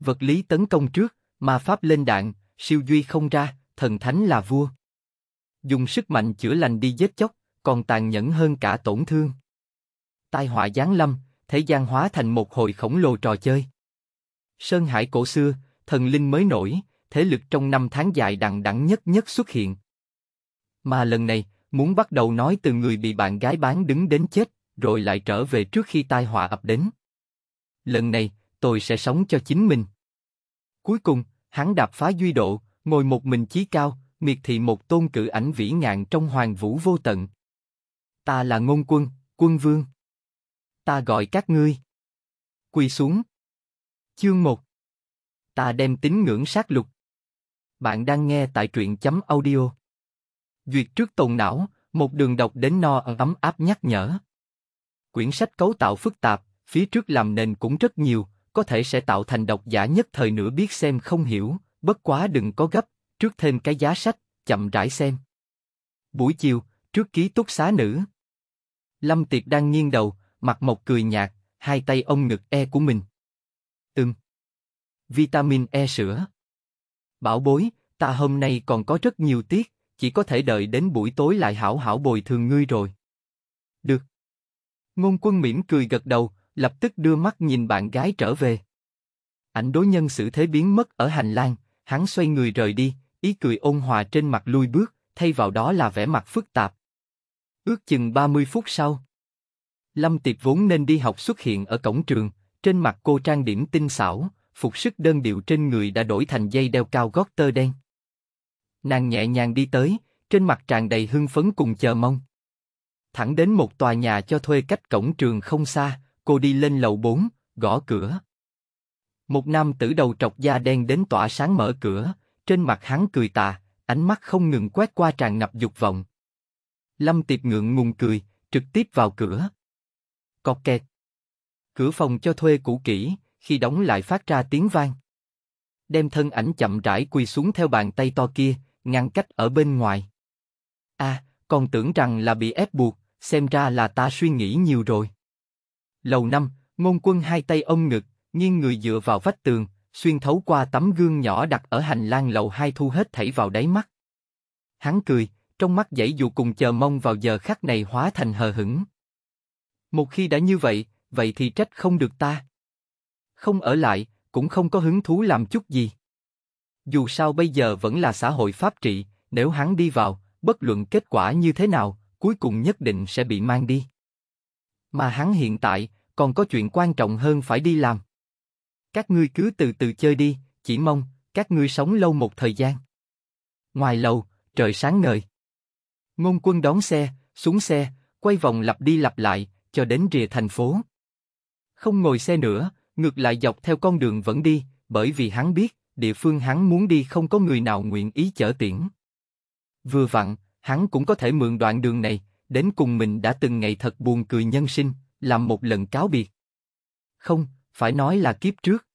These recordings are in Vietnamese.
vật lý tấn công trước, ma pháp lên đạn, siêu duy không ra, thần thánh là vua. Dùng sức mạnh chữa lành đi giết chóc, còn tàn nhẫn hơn cả tổn thương. Tai họa giáng lâm, thế gian hóa thành một hồi khổng lồ trò chơi. Sơn hải cổ xưa, thần linh mới nổi, thế lực trong năm tháng dài đằng đẵng nhất nhất xuất hiện. Mà lần này, muốn bắt đầu nói từ người bị bạn gái bán đứng đến chết, rồi lại trở về trước khi tai họa ập đến. Lần này, tôi sẽ sống cho chính mình. Cuối cùng, hắn đạp phá duy độ, ngồi một mình chí cao, miệt thị một tôn cử ảnh vĩ ngạn trong hoàng vũ vô tận. Ta là ngôn quân, quân vương. Ta gọi các ngươi. Quỳ xuống. Chương 1 Ta đem tín ngưỡng sát lục. Bạn đang nghe tại truyện chấm audio. Duyệt trước tồn não, một đường đọc đến no ấm áp nhắc nhở. Quyển sách cấu tạo phức tạp, phía trước làm nền cũng rất nhiều, có thể sẽ tạo thành độc giả nhất thời nửa biết xem không hiểu, bất quá đừng có gấp, trước thêm cái giá sách, chậm rãi xem. Buổi chiều, trước ký túc xá nữ. Lâm tiệp đang nghiêng đầu, mặt mộc cười nhạt, hai tay ông ngực E của mình. Ừm. Vitamin E sữa. Bảo bối, ta hôm nay còn có rất nhiều tiết, chỉ có thể đợi đến buổi tối lại hảo hảo bồi thường ngươi rồi. Được. Ngôn quân mỉm cười gật đầu, lập tức đưa mắt nhìn bạn gái trở về. Ảnh đối nhân xử thế biến mất ở hành lang, hắn xoay người rời đi, ý cười ôn hòa trên mặt lui bước, thay vào đó là vẻ mặt phức tạp. Ước chừng 30 phút sau, Lâm Tiệp vốn nên đi học xuất hiện ở cổng trường, trên mặt cô trang điểm tinh xảo, phục sức đơn điệu trên người đã đổi thành dây đeo cao gót tơ đen. Nàng nhẹ nhàng đi tới, trên mặt tràn đầy hưng phấn cùng chờ mong. Thẳng đến một tòa nhà cho thuê cách cổng trường không xa, Cô đi lên lầu 4, gõ cửa. Một nam tử đầu trọc da đen đến tỏa sáng mở cửa, trên mặt hắn cười tà, ánh mắt không ngừng quét qua tràn ngập dục vọng. Lâm Tiệp ngượng ngùng cười, trực tiếp vào cửa. Cọc kẹt. Cửa phòng cho thuê cũ kỹ, khi đóng lại phát ra tiếng vang. Đem thân ảnh chậm rãi quỳ xuống theo bàn tay to kia, ngăn cách ở bên ngoài. À, còn tưởng rằng là bị ép buộc, xem ra là ta suy nghĩ nhiều rồi. Lầu năm, ngôn quân hai tay ôm ngực, nghiêng người dựa vào vách tường, xuyên thấu qua tấm gương nhỏ đặt ở hành lang lầu hai thu hết thảy vào đáy mắt. Hắn cười, trong mắt dãy dù cùng chờ mong vào giờ khắc này hóa thành hờ hững. Một khi đã như vậy, vậy thì trách không được ta. Không ở lại, cũng không có hứng thú làm chút gì. Dù sao bây giờ vẫn là xã hội pháp trị, nếu hắn đi vào, bất luận kết quả như thế nào, cuối cùng nhất định sẽ bị mang đi. Mà hắn hiện tại, còn có chuyện quan trọng hơn phải đi làm. Các ngươi cứ từ từ chơi đi, chỉ mong, các ngươi sống lâu một thời gian. Ngoài lầu, trời sáng ngời. Ngôn quân đón xe, xuống xe, quay vòng lặp đi lặp lại, cho đến rìa thành phố. Không ngồi xe nữa, ngược lại dọc theo con đường vẫn đi, bởi vì hắn biết, địa phương hắn muốn đi không có người nào nguyện ý chở tiễn. Vừa vặn, hắn cũng có thể mượn đoạn đường này, đến cùng mình đã từng ngày thật buồn cười nhân sinh, làm một lần cáo biệt. Không, phải nói là kiếp trước.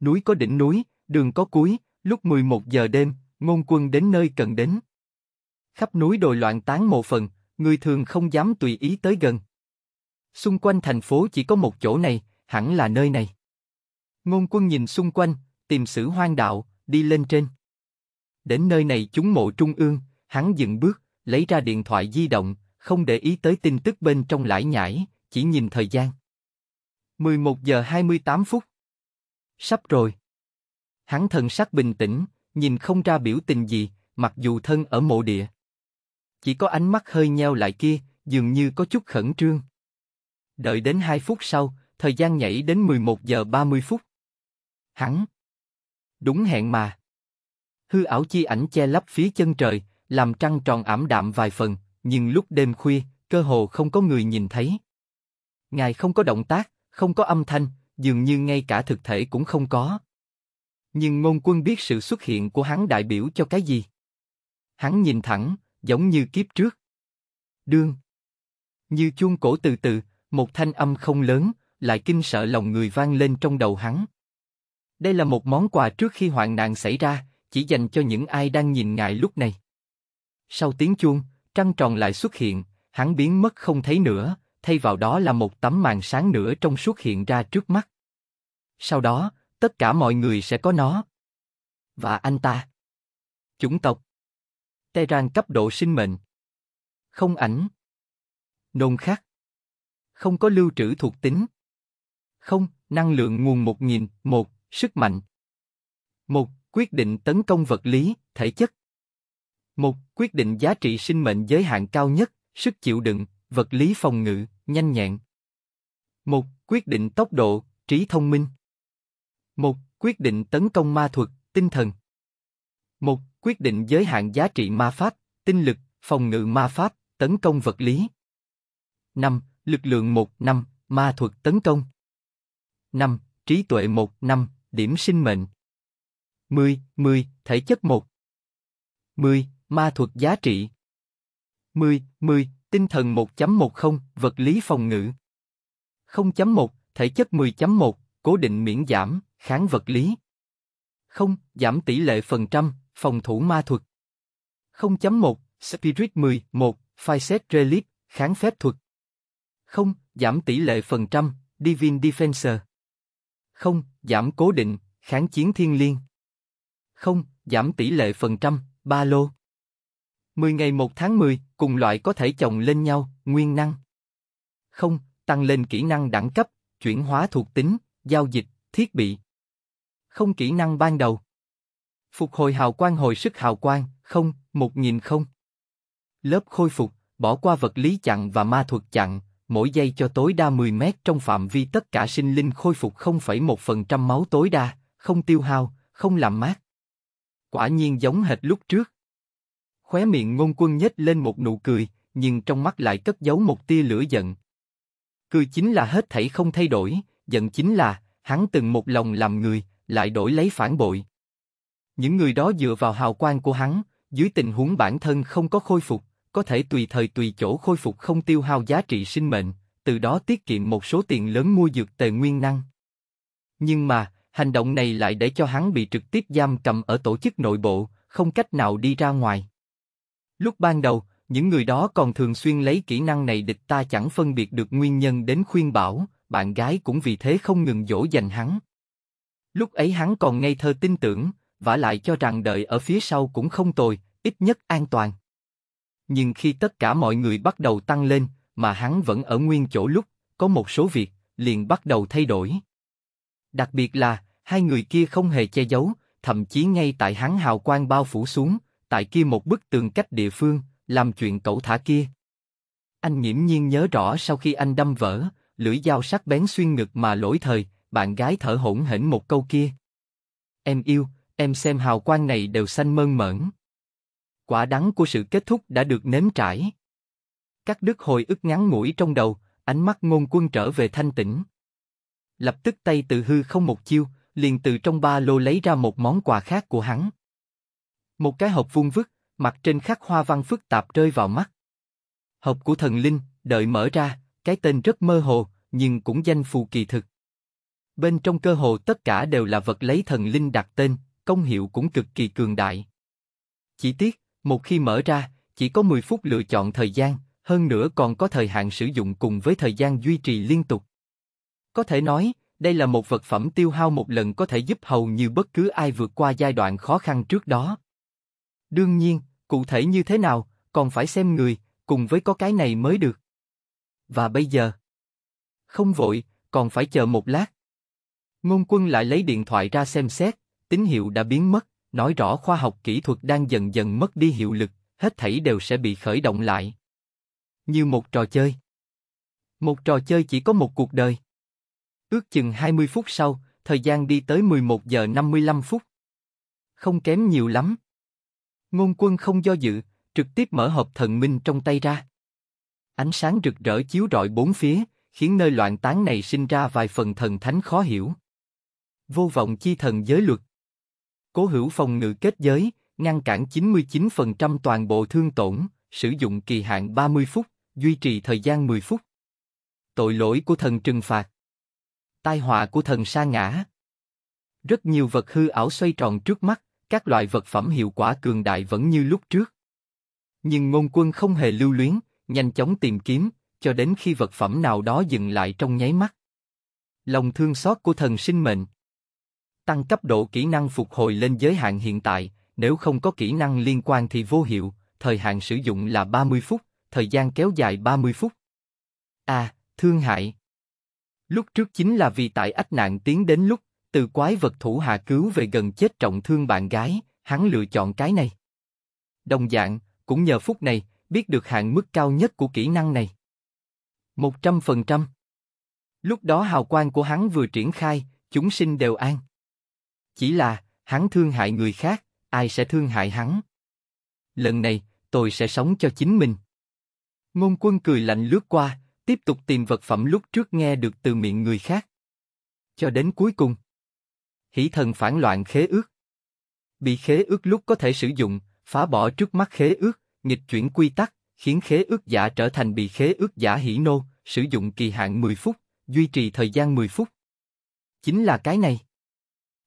Núi có đỉnh núi, đường có cuối, lúc 11 giờ đêm, ngôn quân đến nơi cần đến. Khắp núi đồi loạn tán một phần, người thường không dám tùy ý tới gần. Xung quanh thành phố chỉ có một chỗ này, hẳn là nơi này. Ngôn quân nhìn xung quanh, tìm sử hoang đạo, đi lên trên. Đến nơi này chúng mộ trung ương, hắn dừng bước lấy ra điện thoại di động, không để ý tới tin tức bên trong lải nhải, chỉ nhìn thời gian. 11 giờ 28 phút. Sắp rồi. Hắn thần sắc bình tĩnh, nhìn không ra biểu tình gì, mặc dù thân ở mộ địa. Chỉ có ánh mắt hơi nheo lại kia, dường như có chút khẩn trương. Đợi đến 2 phút sau, thời gian nhảy đến 11 giờ 30 phút. Hắn. Đúng hẹn mà. Hư ảo chi ảnh che lấp phía chân trời, làm trăng tròn ảm đạm vài phần, nhưng lúc đêm khuya, cơ hồ không có người nhìn thấy. Ngài không có động tác, không có âm thanh, dường như ngay cả thực thể cũng không có. Nhưng ngôn quân biết sự xuất hiện của hắn đại biểu cho cái gì. Hắn nhìn thẳng, giống như kiếp trước. Đương. Như chuông cổ từ từ, một thanh âm không lớn, lại kinh sợ lòng người vang lên trong đầu hắn. Đây là một món quà trước khi hoạn nạn xảy ra, chỉ dành cho những ai đang nhìn ngài lúc này. Sau tiếng chuông, trăng tròn lại xuất hiện, hắn biến mất không thấy nữa, thay vào đó là một tấm màn sáng nữa trong xuất hiện ra trước mắt. Sau đó, tất cả mọi người sẽ có nó. Và anh ta. Chủng tộc. Tehran cấp độ sinh mệnh. Không ảnh. Nôn khắc. Không có lưu trữ thuộc tính. Không, năng lượng nguồn một nghìn một sức mạnh. một Quyết định tấn công vật lý, thể chất một Quyết định giá trị sinh mệnh giới hạn cao nhất, sức chịu đựng, vật lý phòng ngự, nhanh nhẹn. một Quyết định tốc độ, trí thông minh. một Quyết định tấn công ma thuật, tinh thần. một Quyết định giới hạn giá trị ma pháp, tinh lực, phòng ngự ma pháp, tấn công vật lý. 5. Lực lượng 1 năm, ma thuật tấn công. 5. Trí tuệ 1 năm, điểm sinh mệnh. 10. 10. Thể chất 1. 10 ma thuật giá trị. 10, 10, tinh thần 1.10, vật lý phòng ngự. 0.1, thể chất 10.1, cố định miễn giảm, kháng vật lý. 0, giảm tỷ lệ phần trăm, phòng thủ ma thuật. 0.1, Spirit 10, 1, Fiset Relief, kháng phép thuật. 0, giảm tỷ lệ phần trăm, Divine Defensor. 0, giảm cố định, kháng chiến thiên liêng. 0, giảm tỷ lệ phần trăm, ba lô. 10 ngày 1 tháng 10, cùng loại có thể chồng lên nhau, nguyên năng. Không, tăng lên kỹ năng đẳng cấp, chuyển hóa thuộc tính, giao dịch, thiết bị. Không kỹ năng ban đầu. Phục hồi hào quang hồi sức hào quang, không, một nghìn không. Lớp khôi phục, bỏ qua vật lý chặn và ma thuật chặn, mỗi giây cho tối đa 10 mét trong phạm vi tất cả sinh linh khôi phục 0,1% máu tối đa, không tiêu hao, không làm mát. Quả nhiên giống hệt lúc trước. Khóe miệng ngôn quân nhếch lên một nụ cười, nhưng trong mắt lại cất giấu một tia lửa giận. Cười chính là hết thảy không thay đổi, giận chính là, hắn từng một lòng làm người, lại đổi lấy phản bội. Những người đó dựa vào hào quang của hắn, dưới tình huống bản thân không có khôi phục, có thể tùy thời tùy chỗ khôi phục không tiêu hao giá trị sinh mệnh, từ đó tiết kiệm một số tiền lớn mua dược tề nguyên năng. Nhưng mà, hành động này lại để cho hắn bị trực tiếp giam cầm ở tổ chức nội bộ, không cách nào đi ra ngoài. Lúc ban đầu, những người đó còn thường xuyên lấy kỹ năng này địch ta chẳng phân biệt được nguyên nhân đến khuyên bảo, bạn gái cũng vì thế không ngừng dỗ dành hắn. Lúc ấy hắn còn ngây thơ tin tưởng, vả lại cho rằng đợi ở phía sau cũng không tồi, ít nhất an toàn. Nhưng khi tất cả mọi người bắt đầu tăng lên, mà hắn vẫn ở nguyên chỗ lúc, có một số việc, liền bắt đầu thay đổi. Đặc biệt là, hai người kia không hề che giấu, thậm chí ngay tại hắn hào quang bao phủ xuống, tại kia một bức tường cách địa phương, làm chuyện cẩu thả kia. Anh nhiễm nhiên nhớ rõ sau khi anh đâm vỡ, lưỡi dao sắc bén xuyên ngực mà lỗi thời, bạn gái thở hổn hển một câu kia. Em yêu, em xem hào quang này đều xanh mơn mởn. Quả đắng của sự kết thúc đã được nếm trải. các đứt hồi ức ngắn ngủi trong đầu, ánh mắt ngôn quân trở về thanh tĩnh. Lập tức tay tự hư không một chiêu, liền từ trong ba lô lấy ra một món quà khác của hắn. Một cái hộp vuông vức, mặt trên khắc hoa văn phức tạp rơi vào mắt. Hộp của thần linh, đợi mở ra, cái tên rất mơ hồ, nhưng cũng danh phù kỳ thực. Bên trong cơ hồ tất cả đều là vật lấy thần linh đặt tên, công hiệu cũng cực kỳ cường đại. Chỉ tiếc, một khi mở ra, chỉ có 10 phút lựa chọn thời gian, hơn nữa còn có thời hạn sử dụng cùng với thời gian duy trì liên tục. Có thể nói, đây là một vật phẩm tiêu hao một lần có thể giúp hầu như bất cứ ai vượt qua giai đoạn khó khăn trước đó. Đương nhiên, cụ thể như thế nào, còn phải xem người, cùng với có cái này mới được. Và bây giờ? Không vội, còn phải chờ một lát. Ngôn quân lại lấy điện thoại ra xem xét, tín hiệu đã biến mất, nói rõ khoa học kỹ thuật đang dần dần mất đi hiệu lực, hết thảy đều sẽ bị khởi động lại. Như một trò chơi. Một trò chơi chỉ có một cuộc đời. Ước chừng 20 phút sau, thời gian đi tới 11 giờ 55 phút. Không kém nhiều lắm. Ngôn quân không do dự, trực tiếp mở hộp thần minh trong tay ra. Ánh sáng rực rỡ chiếu rọi bốn phía, khiến nơi loạn tán này sinh ra vài phần thần thánh khó hiểu. Vô vọng chi thần giới luật. Cố hữu phòng ngự kết giới, ngăn cản 99% toàn bộ thương tổn, sử dụng kỳ hạn 30 phút, duy trì thời gian 10 phút. Tội lỗi của thần trừng phạt. Tai họa của thần sa ngã. Rất nhiều vật hư ảo xoay tròn trước mắt, các loại vật phẩm hiệu quả cường đại vẫn như lúc trước. Nhưng ngôn quân không hề lưu luyến, nhanh chóng tìm kiếm, cho đến khi vật phẩm nào đó dừng lại trong nháy mắt. Lòng thương xót của thần sinh mệnh. Tăng cấp độ kỹ năng phục hồi lên giới hạn hiện tại, nếu không có kỹ năng liên quan thì vô hiệu, thời hạn sử dụng là 30 phút, thời gian kéo dài 30 phút. À, thương hại. Lúc trước chính là vì tại ách nạn tiến đến lúc từ quái vật thủ hạ cứu về gần chết trọng thương bạn gái, hắn lựa chọn cái này. Đồng dạng, cũng nhờ phút này, biết được hạn mức cao nhất của kỹ năng này. 100% Lúc đó hào quang của hắn vừa triển khai, chúng sinh đều an. Chỉ là, hắn thương hại người khác, ai sẽ thương hại hắn? Lần này, tôi sẽ sống cho chính mình. Ngôn quân cười lạnh lướt qua, tiếp tục tìm vật phẩm lúc trước nghe được từ miệng người khác. Cho đến cuối cùng, hỷ thần phản loạn khế ước. Bị khế ước lúc có thể sử dụng, phá bỏ trước mắt khế ước, nghịch chuyển quy tắc, khiến khế ước giả trở thành bị khế ước giả hỷ nô, sử dụng kỳ hạn 10 phút, duy trì thời gian 10 phút. Chính là cái này.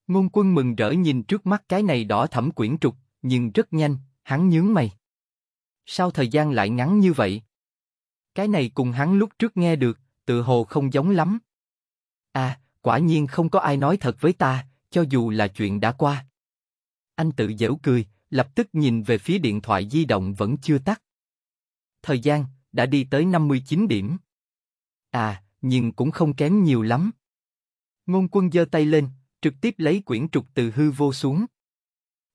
Ngôn quân mừng rỡ nhìn trước mắt cái này đỏ thẫm quyển trục, nhưng rất nhanh, hắn nhướng mày. Sao thời gian lại ngắn như vậy? Cái này cùng hắn lúc trước nghe được, tự hồ không giống lắm. À, quả nhiên không có ai nói thật với ta, cho dù là chuyện đã qua. Anh tự giễu cười, lập tức nhìn về phía điện thoại di động vẫn chưa tắt. Thời gian đã đi tới 59 điểm. À, nhưng cũng không kém nhiều lắm. Ngôn quân giơ tay lên, trực tiếp lấy quyển trục từ hư vô xuống.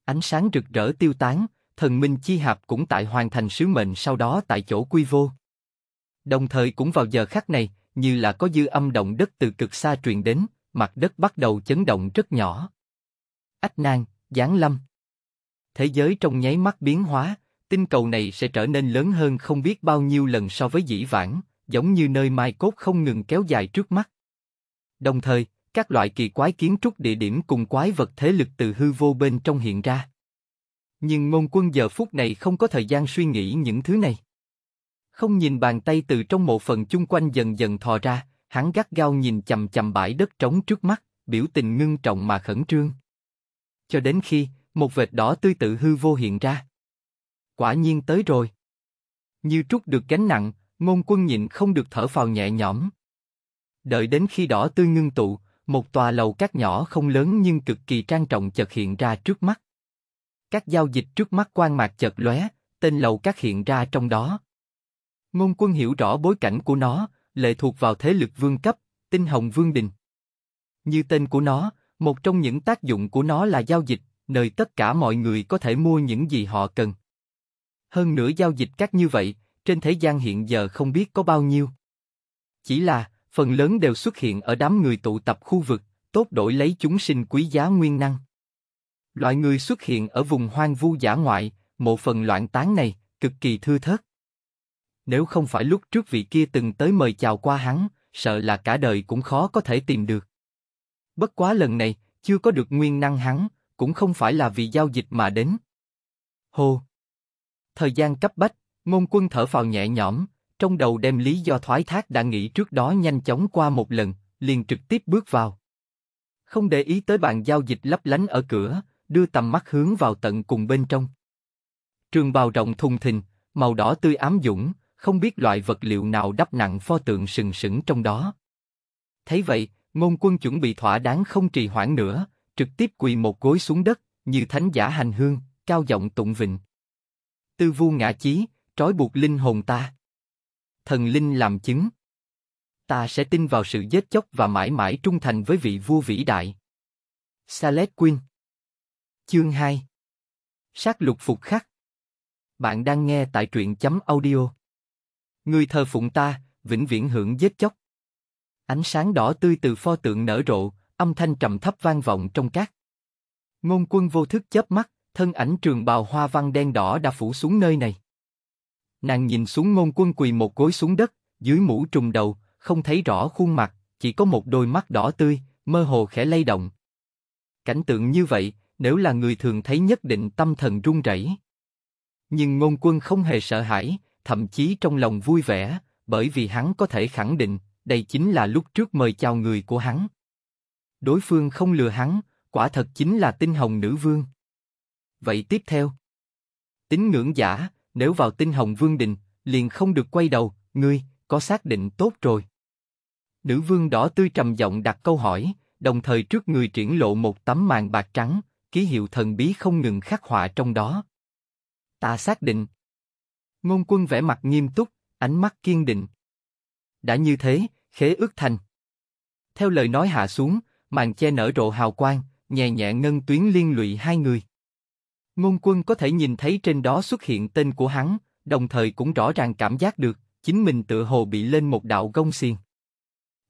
Ánh sáng rực rỡ tiêu tán, thần minh chi hạp cũng tại hoàn thành sứ mệnh sau đó tại chỗ quy vô. Đồng thời cũng vào giờ khắc này, như là có dư âm động đất từ cực xa truyền đến, mặt đất bắt đầu chấn động rất nhỏ. Ách nan, giáng lâm. Thế giới trong nháy mắt biến hóa, tinh cầu này sẽ trở nên lớn hơn không biết bao nhiêu lần so với dĩ vãng, giống như nơi mai cốt không ngừng kéo dài trước mắt. Đồng thời, các loại kỳ quái kiến trúc địa điểm cùng quái vật thế lực từ hư vô bên trong hiện ra. Nhưng ngôn quân giờ phút này không có thời gian suy nghĩ những thứ này. Không nhìn bàn tay từ trong một phần chung quanh dần dần thò ra, hắn gắt gao nhìn chầm chầm bãi đất trống trước mắt, biểu tình ngưng trọng mà khẩn trương. Cho đến khi, một vệt đỏ tươi tự hư vô hiện ra. Quả nhiên tới rồi. Như trút được gánh nặng, ngôn quân nhịn không được thở phào nhẹ nhõm. Đợi đến khi đỏ tươi ngưng tụ, một tòa lầu cát nhỏ không lớn nhưng cực kỳ trang trọng chợt hiện ra trước mắt. Các giao dịch trước mắt quan mạc chợt lóe, tên lầu cát hiện ra trong đó. Ngôn quân hiểu rõ bối cảnh của nó, lệ thuộc vào thế lực vương cấp, tinh hồng vương đình. Như tên của nó, một trong những tác dụng của nó là giao dịch, nơi tất cả mọi người có thể mua những gì họ cần. Hơn nữa giao dịch các như vậy, trên thế gian hiện giờ không biết có bao nhiêu. Chỉ là, phần lớn đều xuất hiện ở đám người tụ tập khu vực, tốt đổi lấy chúng sinh quý giá nguyên năng. Loại người xuất hiện ở vùng hoang vu giả ngoại, một phần loạn tán này, cực kỳ thưa thớt nếu không phải lúc trước vị kia từng tới mời chào qua hắn, sợ là cả đời cũng khó có thể tìm được. Bất quá lần này, chưa có được nguyên năng hắn, cũng không phải là vì giao dịch mà đến. Hô! Thời gian cấp bách, ngôn quân thở phào nhẹ nhõm, trong đầu đem lý do thoái thác đã nghĩ trước đó nhanh chóng qua một lần, liền trực tiếp bước vào. Không để ý tới bàn giao dịch lấp lánh ở cửa, đưa tầm mắt hướng vào tận cùng bên trong. Trường bào rộng thùng thình, màu đỏ tươi ám dũng, không biết loại vật liệu nào đắp nặng pho tượng sừng sững trong đó. Thấy vậy, ngôn quân chuẩn bị thỏa đáng không trì hoãn nữa, trực tiếp quỳ một gối xuống đất, như thánh giả hành hương, cao giọng tụng vịnh. Tư vu ngã chí, trói buộc linh hồn ta. Thần linh làm chứng. Ta sẽ tin vào sự giết chóc và mãi mãi trung thành với vị vua vĩ đại. Salet Queen Chương 2 Sát lục phục khắc Bạn đang nghe tại truyện chấm audio Người thờ phụng ta, vĩnh viễn hưởng giết chóc. Ánh sáng đỏ tươi từ pho tượng nở rộ, âm thanh trầm thấp vang vọng trong cát. Ngôn quân vô thức chớp mắt, thân ảnh trường bào hoa văn đen đỏ đã phủ xuống nơi này. Nàng nhìn xuống ngôn quân quỳ một gối xuống đất, dưới mũ trùm đầu, không thấy rõ khuôn mặt, chỉ có một đôi mắt đỏ tươi, mơ hồ khẽ lay động. Cảnh tượng như vậy, nếu là người thường thấy nhất định tâm thần run rẩy. Nhưng ngôn quân không hề sợ hãi, thậm chí trong lòng vui vẻ, bởi vì hắn có thể khẳng định, đây chính là lúc trước mời chào người của hắn. Đối phương không lừa hắn, quả thật chính là tinh hồng nữ vương. Vậy tiếp theo, tính ngưỡng giả, nếu vào tinh hồng vương đình, liền không được quay đầu, ngươi, có xác định tốt rồi. Nữ vương đỏ tươi trầm giọng đặt câu hỏi, đồng thời trước người triển lộ một tấm màn bạc trắng, ký hiệu thần bí không ngừng khắc họa trong đó. Ta xác định. Ngôn quân vẻ mặt nghiêm túc, ánh mắt kiên định. Đã như thế, khế ước thành. Theo lời nói hạ xuống, màn che nở rộ hào quang, nhẹ nhẹ ngân tuyến liên lụy hai người. Ngôn quân có thể nhìn thấy trên đó xuất hiện tên của hắn, đồng thời cũng rõ ràng cảm giác được, chính mình tự hồ bị lên một đạo gông xiềng.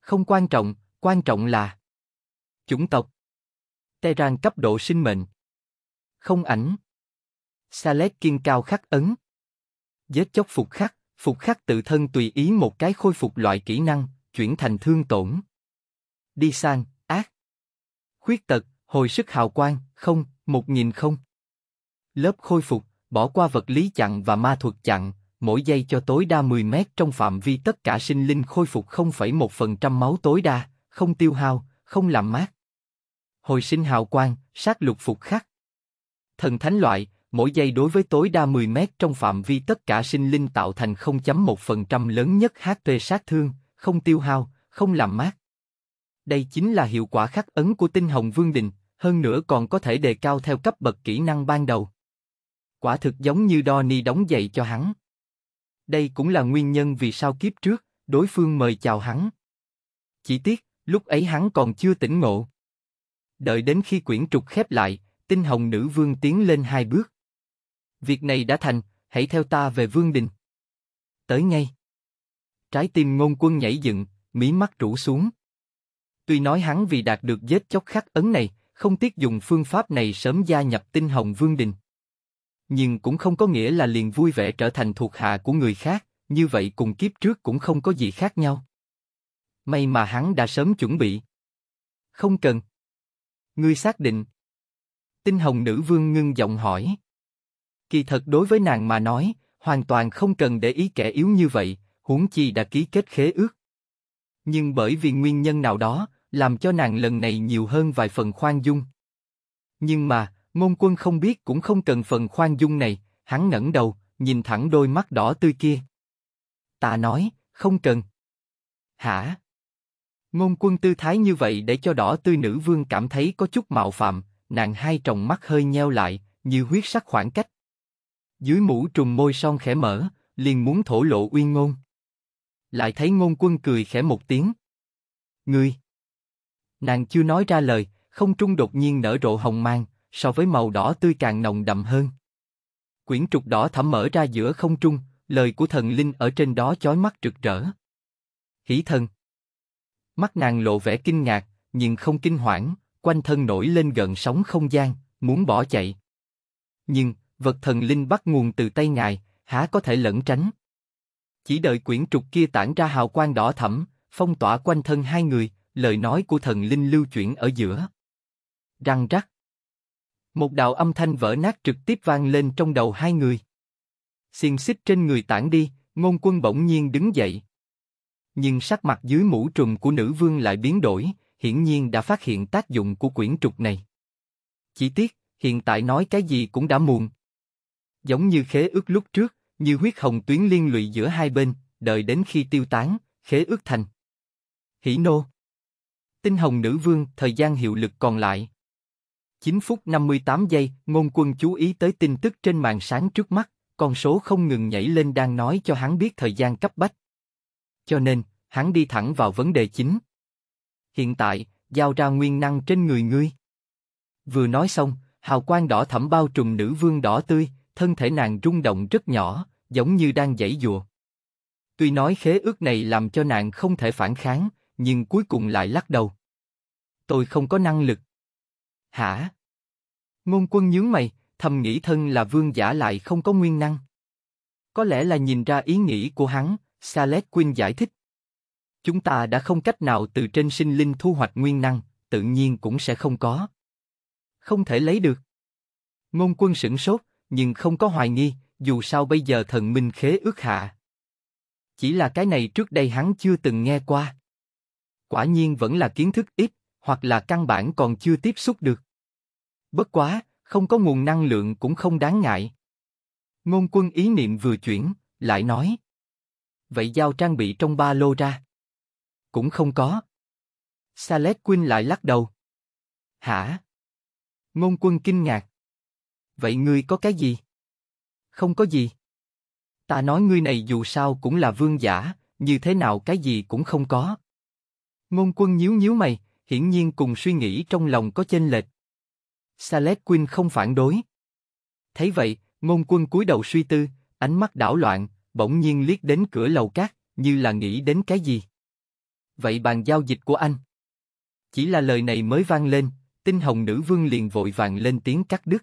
Không quan trọng, quan trọng là chủng tộc. Tehran cấp độ sinh mệnh. Không ảnh. Salet kiên cao khắc ấn giết chóc phục khắc, phục khắc tự thân tùy ý một cái khôi phục loại kỹ năng, chuyển thành thương tổn. Đi sang, ác. Khuyết tật, hồi sức hào quang, không, một nghìn không. Lớp khôi phục, bỏ qua vật lý chặn và ma thuật chặn, mỗi giây cho tối đa 10 mét trong phạm vi tất cả sinh linh khôi phục 0,1% máu tối đa, không tiêu hao, không làm mát. Hồi sinh hào quang, sát lục phục khắc. Thần thánh loại, mỗi giây đối với tối đa 10 mét trong phạm vi tất cả sinh linh tạo thành 0.1% lớn nhất HP sát thương, không tiêu hao, không làm mát. Đây chính là hiệu quả khắc ấn của tinh hồng vương đình, hơn nữa còn có thể đề cao theo cấp bậc kỹ năng ban đầu. Quả thực giống như Donny đóng dậy cho hắn. Đây cũng là nguyên nhân vì sao kiếp trước, đối phương mời chào hắn. Chỉ tiếc, lúc ấy hắn còn chưa tỉnh ngộ. Đợi đến khi quyển trục khép lại, tinh hồng nữ vương tiến lên hai bước việc này đã thành, hãy theo ta về vương đình. Tới ngay. Trái tim ngôn quân nhảy dựng, mí mắt rũ xuống. Tuy nói hắn vì đạt được vết chóc khắc ấn này, không tiếc dùng phương pháp này sớm gia nhập tinh hồng vương đình. Nhưng cũng không có nghĩa là liền vui vẻ trở thành thuộc hạ của người khác, như vậy cùng kiếp trước cũng không có gì khác nhau. May mà hắn đã sớm chuẩn bị. Không cần. Ngươi xác định. Tinh hồng nữ vương ngưng giọng hỏi. Kỳ thật đối với nàng mà nói, hoàn toàn không cần để ý kẻ yếu như vậy, huống chi đã ký kết khế ước. Nhưng bởi vì nguyên nhân nào đó, làm cho nàng lần này nhiều hơn vài phần khoan dung. Nhưng mà, ngôn quân không biết cũng không cần phần khoan dung này, hắn ngẩng đầu, nhìn thẳng đôi mắt đỏ tươi kia. Ta nói, không cần. Hả? Ngôn quân tư thái như vậy để cho đỏ tươi nữ vương cảm thấy có chút mạo phạm, nàng hai tròng mắt hơi nheo lại, như huyết sắc khoảng cách. Dưới mũ trùng môi son khẽ mở, liền muốn thổ lộ uy ngôn. Lại thấy ngôn quân cười khẽ một tiếng. Ngươi! Nàng chưa nói ra lời, không trung đột nhiên nở rộ hồng mang, so với màu đỏ tươi càng nồng đậm hơn. Quyển trục đỏ thẫm mở ra giữa không trung, lời của thần linh ở trên đó chói mắt rực rỡ. Hỷ thần! Mắt nàng lộ vẻ kinh ngạc, nhưng không kinh hoảng, quanh thân nổi lên gần sóng không gian, muốn bỏ chạy. Nhưng, vật thần linh bắt nguồn từ tay ngài, há có thể lẩn tránh. Chỉ đợi quyển trục kia tản ra hào quang đỏ thẫm, phong tỏa quanh thân hai người, lời nói của thần linh lưu chuyển ở giữa. Răng rắc. Một đạo âm thanh vỡ nát trực tiếp vang lên trong đầu hai người. Xiên xích trên người tản đi, ngôn quân bỗng nhiên đứng dậy. Nhưng sắc mặt dưới mũ trùm của nữ vương lại biến đổi, hiển nhiên đã phát hiện tác dụng của quyển trục này. Chỉ tiếc, hiện tại nói cái gì cũng đã muộn, Giống như khế ước lúc trước, như huyết hồng tuyến liên lụy giữa hai bên, đợi đến khi tiêu tán, khế ước thành. Hỉ nô Tinh hồng nữ vương, thời gian hiệu lực còn lại. 9 phút 58 giây, ngôn quân chú ý tới tin tức trên màn sáng trước mắt, con số không ngừng nhảy lên đang nói cho hắn biết thời gian cấp bách. Cho nên, hắn đi thẳng vào vấn đề chính. Hiện tại, giao ra nguyên năng trên người ngươi. Vừa nói xong, hào quang đỏ thẫm bao trùm nữ vương đỏ tươi, thân thể nàng rung động rất nhỏ, giống như đang giãy dùa. Tuy nói khế ước này làm cho nàng không thể phản kháng, nhưng cuối cùng lại lắc đầu. Tôi không có năng lực. Hả? Ngôn quân nhướng mày, thầm nghĩ thân là vương giả lại không có nguyên năng. Có lẽ là nhìn ra ý nghĩ của hắn, Salet Quinn giải thích. Chúng ta đã không cách nào từ trên sinh linh thu hoạch nguyên năng, tự nhiên cũng sẽ không có. Không thể lấy được. Ngôn quân sửng sốt, nhưng không có hoài nghi, dù sao bây giờ thần minh khế ước hạ. Chỉ là cái này trước đây hắn chưa từng nghe qua. Quả nhiên vẫn là kiến thức ít, hoặc là căn bản còn chưa tiếp xúc được. Bất quá, không có nguồn năng lượng cũng không đáng ngại. Ngôn quân ý niệm vừa chuyển, lại nói. Vậy giao trang bị trong ba lô ra. Cũng không có. Salet Quynh lại lắc đầu. Hả? Ngôn quân kinh ngạc, Vậy ngươi có cái gì? Không có gì. Ta nói ngươi này dù sao cũng là vương giả, như thế nào cái gì cũng không có. Ngôn quân nhíu nhíu mày, hiển nhiên cùng suy nghĩ trong lòng có chênh lệch. Salad Quinn không phản đối. Thấy vậy, ngôn quân cúi đầu suy tư, ánh mắt đảo loạn, bỗng nhiên liếc đến cửa lầu cát, như là nghĩ đến cái gì. Vậy bàn giao dịch của anh? Chỉ là lời này mới vang lên, tinh hồng nữ vương liền vội vàng lên tiếng cắt đứt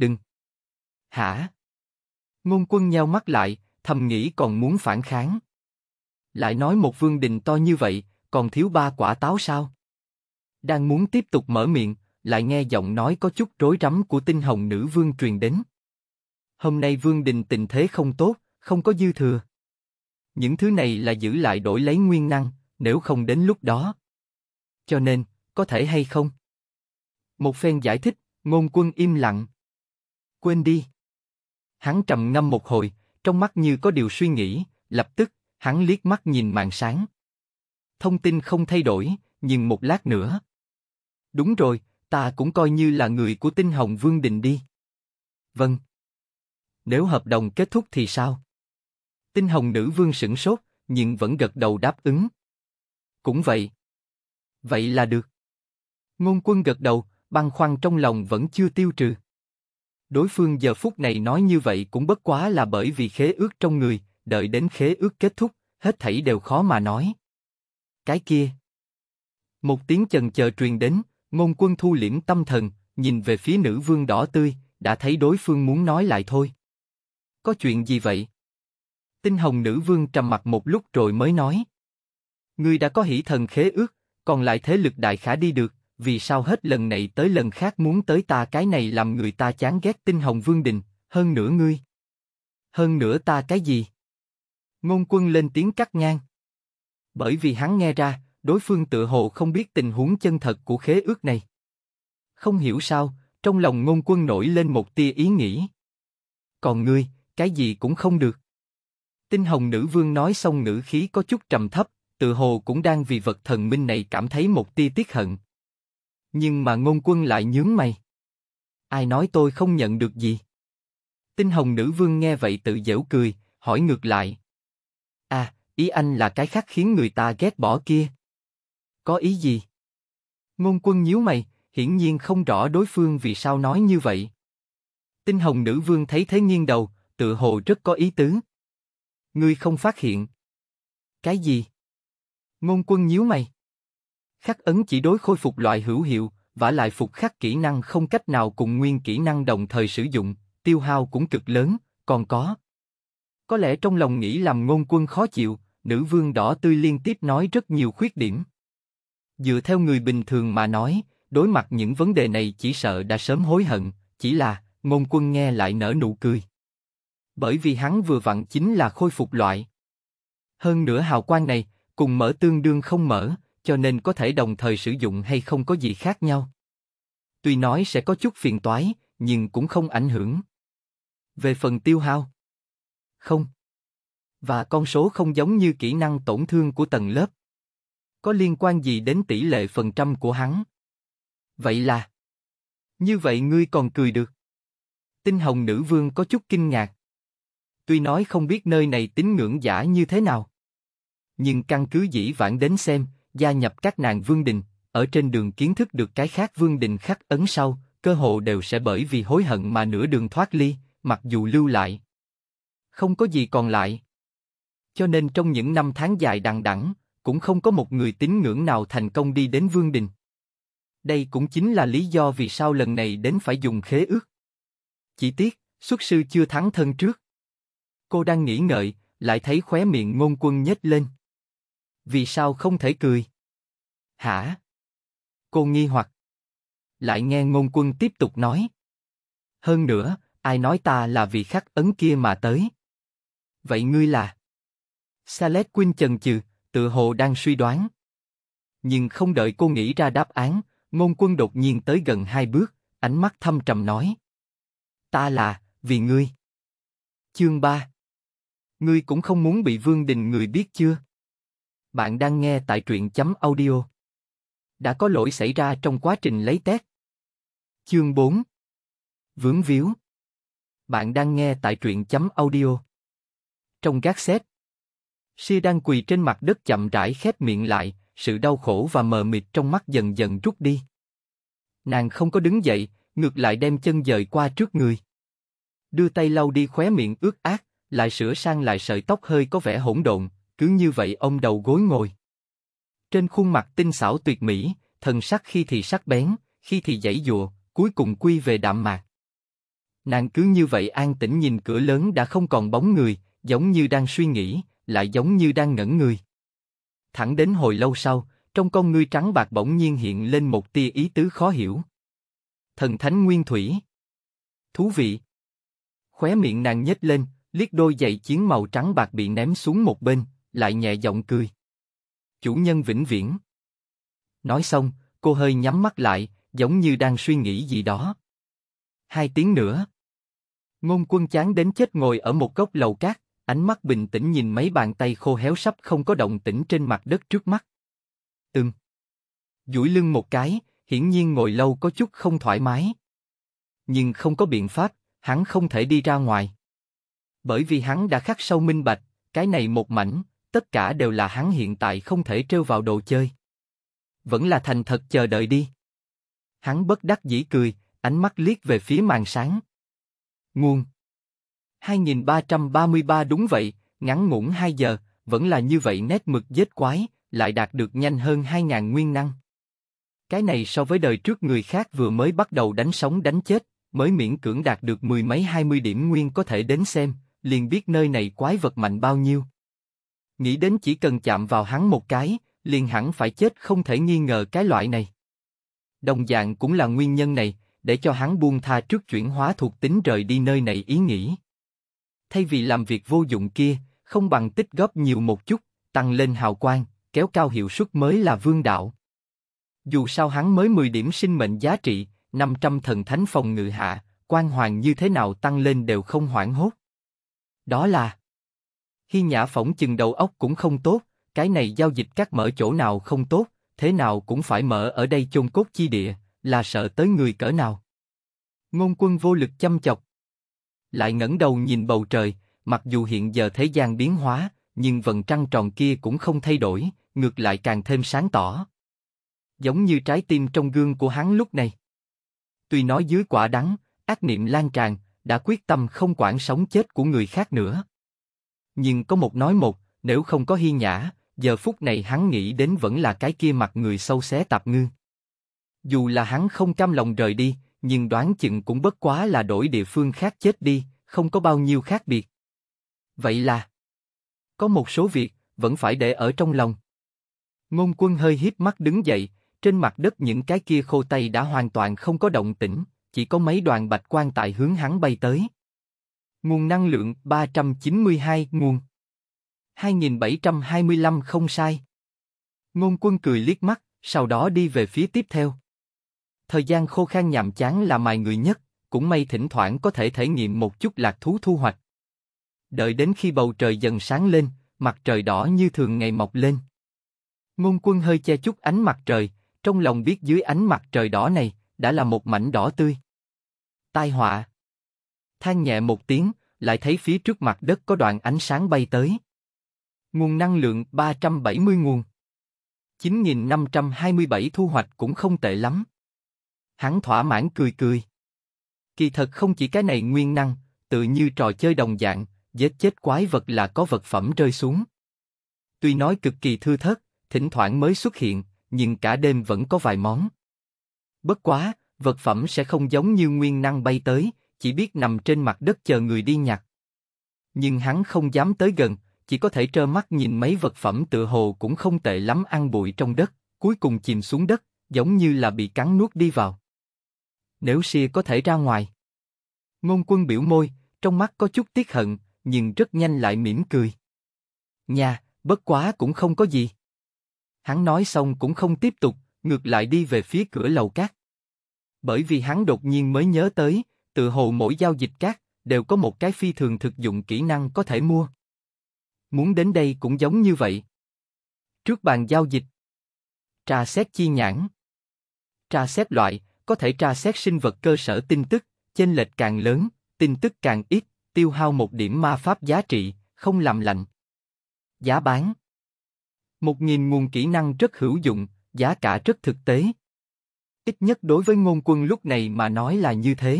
đừng. Hả? Ngôn quân nheo mắt lại, thầm nghĩ còn muốn phản kháng. Lại nói một vương đình to như vậy, còn thiếu ba quả táo sao? Đang muốn tiếp tục mở miệng, lại nghe giọng nói có chút rối rắm của tinh hồng nữ vương truyền đến. Hôm nay vương đình tình thế không tốt, không có dư thừa. Những thứ này là giữ lại đổi lấy nguyên năng, nếu không đến lúc đó. Cho nên, có thể hay không? Một phen giải thích, ngôn quân im lặng quên đi. Hắn trầm ngâm một hồi, trong mắt như có điều suy nghĩ, lập tức, hắn liếc mắt nhìn màn sáng. Thông tin không thay đổi, nhưng một lát nữa. Đúng rồi, ta cũng coi như là người của tinh hồng Vương Đình đi. Vâng. Nếu hợp đồng kết thúc thì sao? Tinh hồng nữ vương sửng sốt, nhưng vẫn gật đầu đáp ứng. Cũng vậy. Vậy là được. Ngôn quân gật đầu, băng khoăn trong lòng vẫn chưa tiêu trừ. Đối phương giờ phút này nói như vậy cũng bất quá là bởi vì khế ước trong người, đợi đến khế ước kết thúc, hết thảy đều khó mà nói. Cái kia. Một tiếng chần chờ truyền đến, ngôn quân thu liễm tâm thần, nhìn về phía nữ vương đỏ tươi, đã thấy đối phương muốn nói lại thôi. Có chuyện gì vậy? Tinh hồng nữ vương trầm mặt một lúc rồi mới nói. Ngươi đã có hỷ thần khế ước, còn lại thế lực đại khả đi được, vì sao hết lần này tới lần khác muốn tới ta cái này làm người ta chán ghét tinh hồng vương đình, hơn nữa ngươi. Hơn nữa ta cái gì? Ngôn quân lên tiếng cắt ngang. Bởi vì hắn nghe ra, đối phương tự hồ không biết tình huống chân thật của khế ước này. Không hiểu sao, trong lòng ngôn quân nổi lên một tia ý nghĩ. Còn ngươi, cái gì cũng không được. Tinh hồng nữ vương nói xong ngữ khí có chút trầm thấp, tự hồ cũng đang vì vật thần minh này cảm thấy một tia tiếc hận. Nhưng mà ngôn quân lại nhướng mày. Ai nói tôi không nhận được gì? Tinh hồng nữ vương nghe vậy tự giễu cười, hỏi ngược lại. À, ý anh là cái khác khiến người ta ghét bỏ kia. Có ý gì? Ngôn quân nhíu mày, hiển nhiên không rõ đối phương vì sao nói như vậy. Tinh hồng nữ vương thấy thế nghiêng đầu, tự hồ rất có ý tứ. Ngươi không phát hiện. Cái gì? Ngôn quân nhíu mày. Khắc ấn chỉ đối khôi phục loại hữu hiệu, và lại phục khắc kỹ năng không cách nào cùng nguyên kỹ năng đồng thời sử dụng, tiêu hao cũng cực lớn, còn có. Có lẽ trong lòng nghĩ làm ngôn quân khó chịu, nữ vương đỏ tươi liên tiếp nói rất nhiều khuyết điểm. Dựa theo người bình thường mà nói, đối mặt những vấn đề này chỉ sợ đã sớm hối hận, chỉ là, ngôn quân nghe lại nở nụ cười. Bởi vì hắn vừa vặn chính là khôi phục loại. Hơn nữa hào quang này, cùng mở tương đương không mở, cho nên có thể đồng thời sử dụng hay không có gì khác nhau. Tuy nói sẽ có chút phiền toái, nhưng cũng không ảnh hưởng. Về phần tiêu hao, không. Và con số không giống như kỹ năng tổn thương của tầng lớp. Có liên quan gì đến tỷ lệ phần trăm của hắn? Vậy là, như vậy ngươi còn cười được. Tinh hồng nữ vương có chút kinh ngạc. Tuy nói không biết nơi này tín ngưỡng giả như thế nào, nhưng căn cứ dĩ vãng đến xem, gia nhập các nàng vương đình, ở trên đường kiến thức được cái khác vương đình khắc ấn sau, cơ hộ đều sẽ bởi vì hối hận mà nửa đường thoát ly, mặc dù lưu lại. Không có gì còn lại. Cho nên trong những năm tháng dài đằng đẵng, cũng không có một người tín ngưỡng nào thành công đi đến vương đình. Đây cũng chính là lý do vì sao lần này đến phải dùng khế ước. chi tiết xuất sư chưa thắng thân trước. Cô đang nghĩ ngợi, lại thấy khóe miệng ngôn quân nhếch lên. Vì sao không thể cười? Hả? Cô nghi hoặc. Lại nghe ngôn quân tiếp tục nói. Hơn nữa, ai nói ta là vì khắc ấn kia mà tới? Vậy ngươi là? Salet Quynh chần chừ, tự hồ đang suy đoán. Nhưng không đợi cô nghĩ ra đáp án, ngôn quân đột nhiên tới gần hai bước, ánh mắt thâm trầm nói. Ta là, vì ngươi. Chương 3 Ngươi cũng không muốn bị Vương Đình người biết chưa? Bạn đang nghe tại truyện chấm audio. Đã có lỗi xảy ra trong quá trình lấy test. Chương 4 Vướng víu Bạn đang nghe tại truyện chấm audio. Trong gác xét, Si đang quỳ trên mặt đất chậm rãi khép miệng lại, sự đau khổ và mờ mịt trong mắt dần dần rút đi. Nàng không có đứng dậy, ngược lại đem chân dời qua trước người. Đưa tay lau đi khóe miệng ướt át, lại sửa sang lại sợi tóc hơi có vẻ hỗn độn, cứ như vậy ông đầu gối ngồi. Trên khuôn mặt tinh xảo tuyệt mỹ, thần sắc khi thì sắc bén, khi thì dãy dùa, cuối cùng quy về đạm mạc. Nàng cứ như vậy an tĩnh nhìn cửa lớn đã không còn bóng người, giống như đang suy nghĩ, lại giống như đang ngẩn người. Thẳng đến hồi lâu sau, trong con ngươi trắng bạc bỗng nhiên hiện lên một tia ý tứ khó hiểu. Thần thánh nguyên thủy. Thú vị. Khóe miệng nàng nhếch lên, liếc đôi giày chiến màu trắng bạc bị ném xuống một bên, lại nhẹ giọng cười. Chủ nhân vĩnh viễn. Nói xong, cô hơi nhắm mắt lại, giống như đang suy nghĩ gì đó. Hai tiếng nữa. Ngôn quân chán đến chết ngồi ở một góc lầu cát, ánh mắt bình tĩnh nhìn mấy bàn tay khô héo sắp không có động tĩnh trên mặt đất trước mắt. Ừm. duỗi lưng một cái, hiển nhiên ngồi lâu có chút không thoải mái. Nhưng không có biện pháp, hắn không thể đi ra ngoài. Bởi vì hắn đã khắc sâu minh bạch, cái này một mảnh, tất cả đều là hắn hiện tại không thể trêu vào đồ chơi. Vẫn là thành thật chờ đợi đi. Hắn bất đắc dĩ cười, ánh mắt liếc về phía màn sáng. Nguồn 2333 đúng vậy, ngắn ngủn 2 giờ, vẫn là như vậy nét mực dết quái, lại đạt được nhanh hơn 2.000 nguyên năng. Cái này so với đời trước người khác vừa mới bắt đầu đánh sống đánh chết, mới miễn cưỡng đạt được mười mấy hai mươi điểm nguyên có thể đến xem, liền biết nơi này quái vật mạnh bao nhiêu nghĩ đến chỉ cần chạm vào hắn một cái, liền hẳn phải chết không thể nghi ngờ cái loại này. Đồng dạng cũng là nguyên nhân này, để cho hắn buông tha trước chuyển hóa thuộc tính rời đi nơi này ý nghĩ. Thay vì làm việc vô dụng kia, không bằng tích góp nhiều một chút, tăng lên hào quang, kéo cao hiệu suất mới là vương đạo. Dù sao hắn mới 10 điểm sinh mệnh giá trị, 500 thần thánh phòng ngự hạ, quan hoàng như thế nào tăng lên đều không hoảng hốt. Đó là Hi Nhã phỏng chừng đầu óc cũng không tốt, cái này giao dịch các mở chỗ nào không tốt, thế nào cũng phải mở ở đây chôn cốt chi địa, là sợ tới người cỡ nào. Ngôn quân vô lực chăm chọc. Lại ngẩng đầu nhìn bầu trời, mặc dù hiện giờ thế gian biến hóa, nhưng vần trăng tròn kia cũng không thay đổi, ngược lại càng thêm sáng tỏ. Giống như trái tim trong gương của hắn lúc này. Tuy nói dưới quả đắng, ác niệm lan tràn, đã quyết tâm không quản sống chết của người khác nữa. Nhưng có một nói một, nếu không có Hi Nhã, giờ phút này hắn nghĩ đến vẫn là cái kia mặt người sâu xé tạp ngư. Dù là hắn không cam lòng rời đi, nhưng đoán chừng cũng bất quá là đổi địa phương khác chết đi, không có bao nhiêu khác biệt. Vậy là, có một số việc, vẫn phải để ở trong lòng. Ngôn quân hơi hiếp mắt đứng dậy, trên mặt đất những cái kia khô tay đã hoàn toàn không có động tĩnh, chỉ có mấy đoàn bạch quan tại hướng hắn bay tới. Nguồn năng lượng 392 nguồn. 2725 không sai. Ngôn quân cười liếc mắt, sau đó đi về phía tiếp theo. Thời gian khô khan nhàm chán là mài người nhất, cũng may thỉnh thoảng có thể thể nghiệm một chút lạc thú thu hoạch. Đợi đến khi bầu trời dần sáng lên, mặt trời đỏ như thường ngày mọc lên. Ngôn quân hơi che chút ánh mặt trời, trong lòng biết dưới ánh mặt trời đỏ này, đã là một mảnh đỏ tươi. Tai họa than nhẹ một tiếng, lại thấy phía trước mặt đất có đoạn ánh sáng bay tới. Nguồn năng lượng 370 nguồn. 9.527 thu hoạch cũng không tệ lắm. Hắn thỏa mãn cười cười. Kỳ thật không chỉ cái này nguyên năng, tự như trò chơi đồng dạng, giết chết quái vật là có vật phẩm rơi xuống. Tuy nói cực kỳ thư thớt, thỉnh thoảng mới xuất hiện, nhưng cả đêm vẫn có vài món. Bất quá, vật phẩm sẽ không giống như nguyên năng bay tới, chỉ biết nằm trên mặt đất chờ người đi nhặt. Nhưng hắn không dám tới gần, chỉ có thể trơ mắt nhìn mấy vật phẩm tựa hồ cũng không tệ lắm ăn bụi trong đất, cuối cùng chìm xuống đất, giống như là bị cắn nuốt đi vào. Nếu xia có thể ra ngoài. Ngôn quân biểu môi, trong mắt có chút tiếc hận, nhưng rất nhanh lại mỉm cười. Nhà, bất quá cũng không có gì. Hắn nói xong cũng không tiếp tục, ngược lại đi về phía cửa lầu cát. Bởi vì hắn đột nhiên mới nhớ tới, tự hồ mỗi giao dịch các đều có một cái phi thường thực dụng kỹ năng có thể mua. Muốn đến đây cũng giống như vậy. Trước bàn giao dịch, tra xét chi nhãn, tra xét loại, có thể tra xét sinh vật cơ sở tin tức, chênh lệch càng lớn, tin tức càng ít, tiêu hao một điểm ma pháp giá trị, không làm lạnh. Giá bán Một nghìn nguồn kỹ năng rất hữu dụng, giá cả rất thực tế. Ít nhất đối với ngôn quân lúc này mà nói là như thế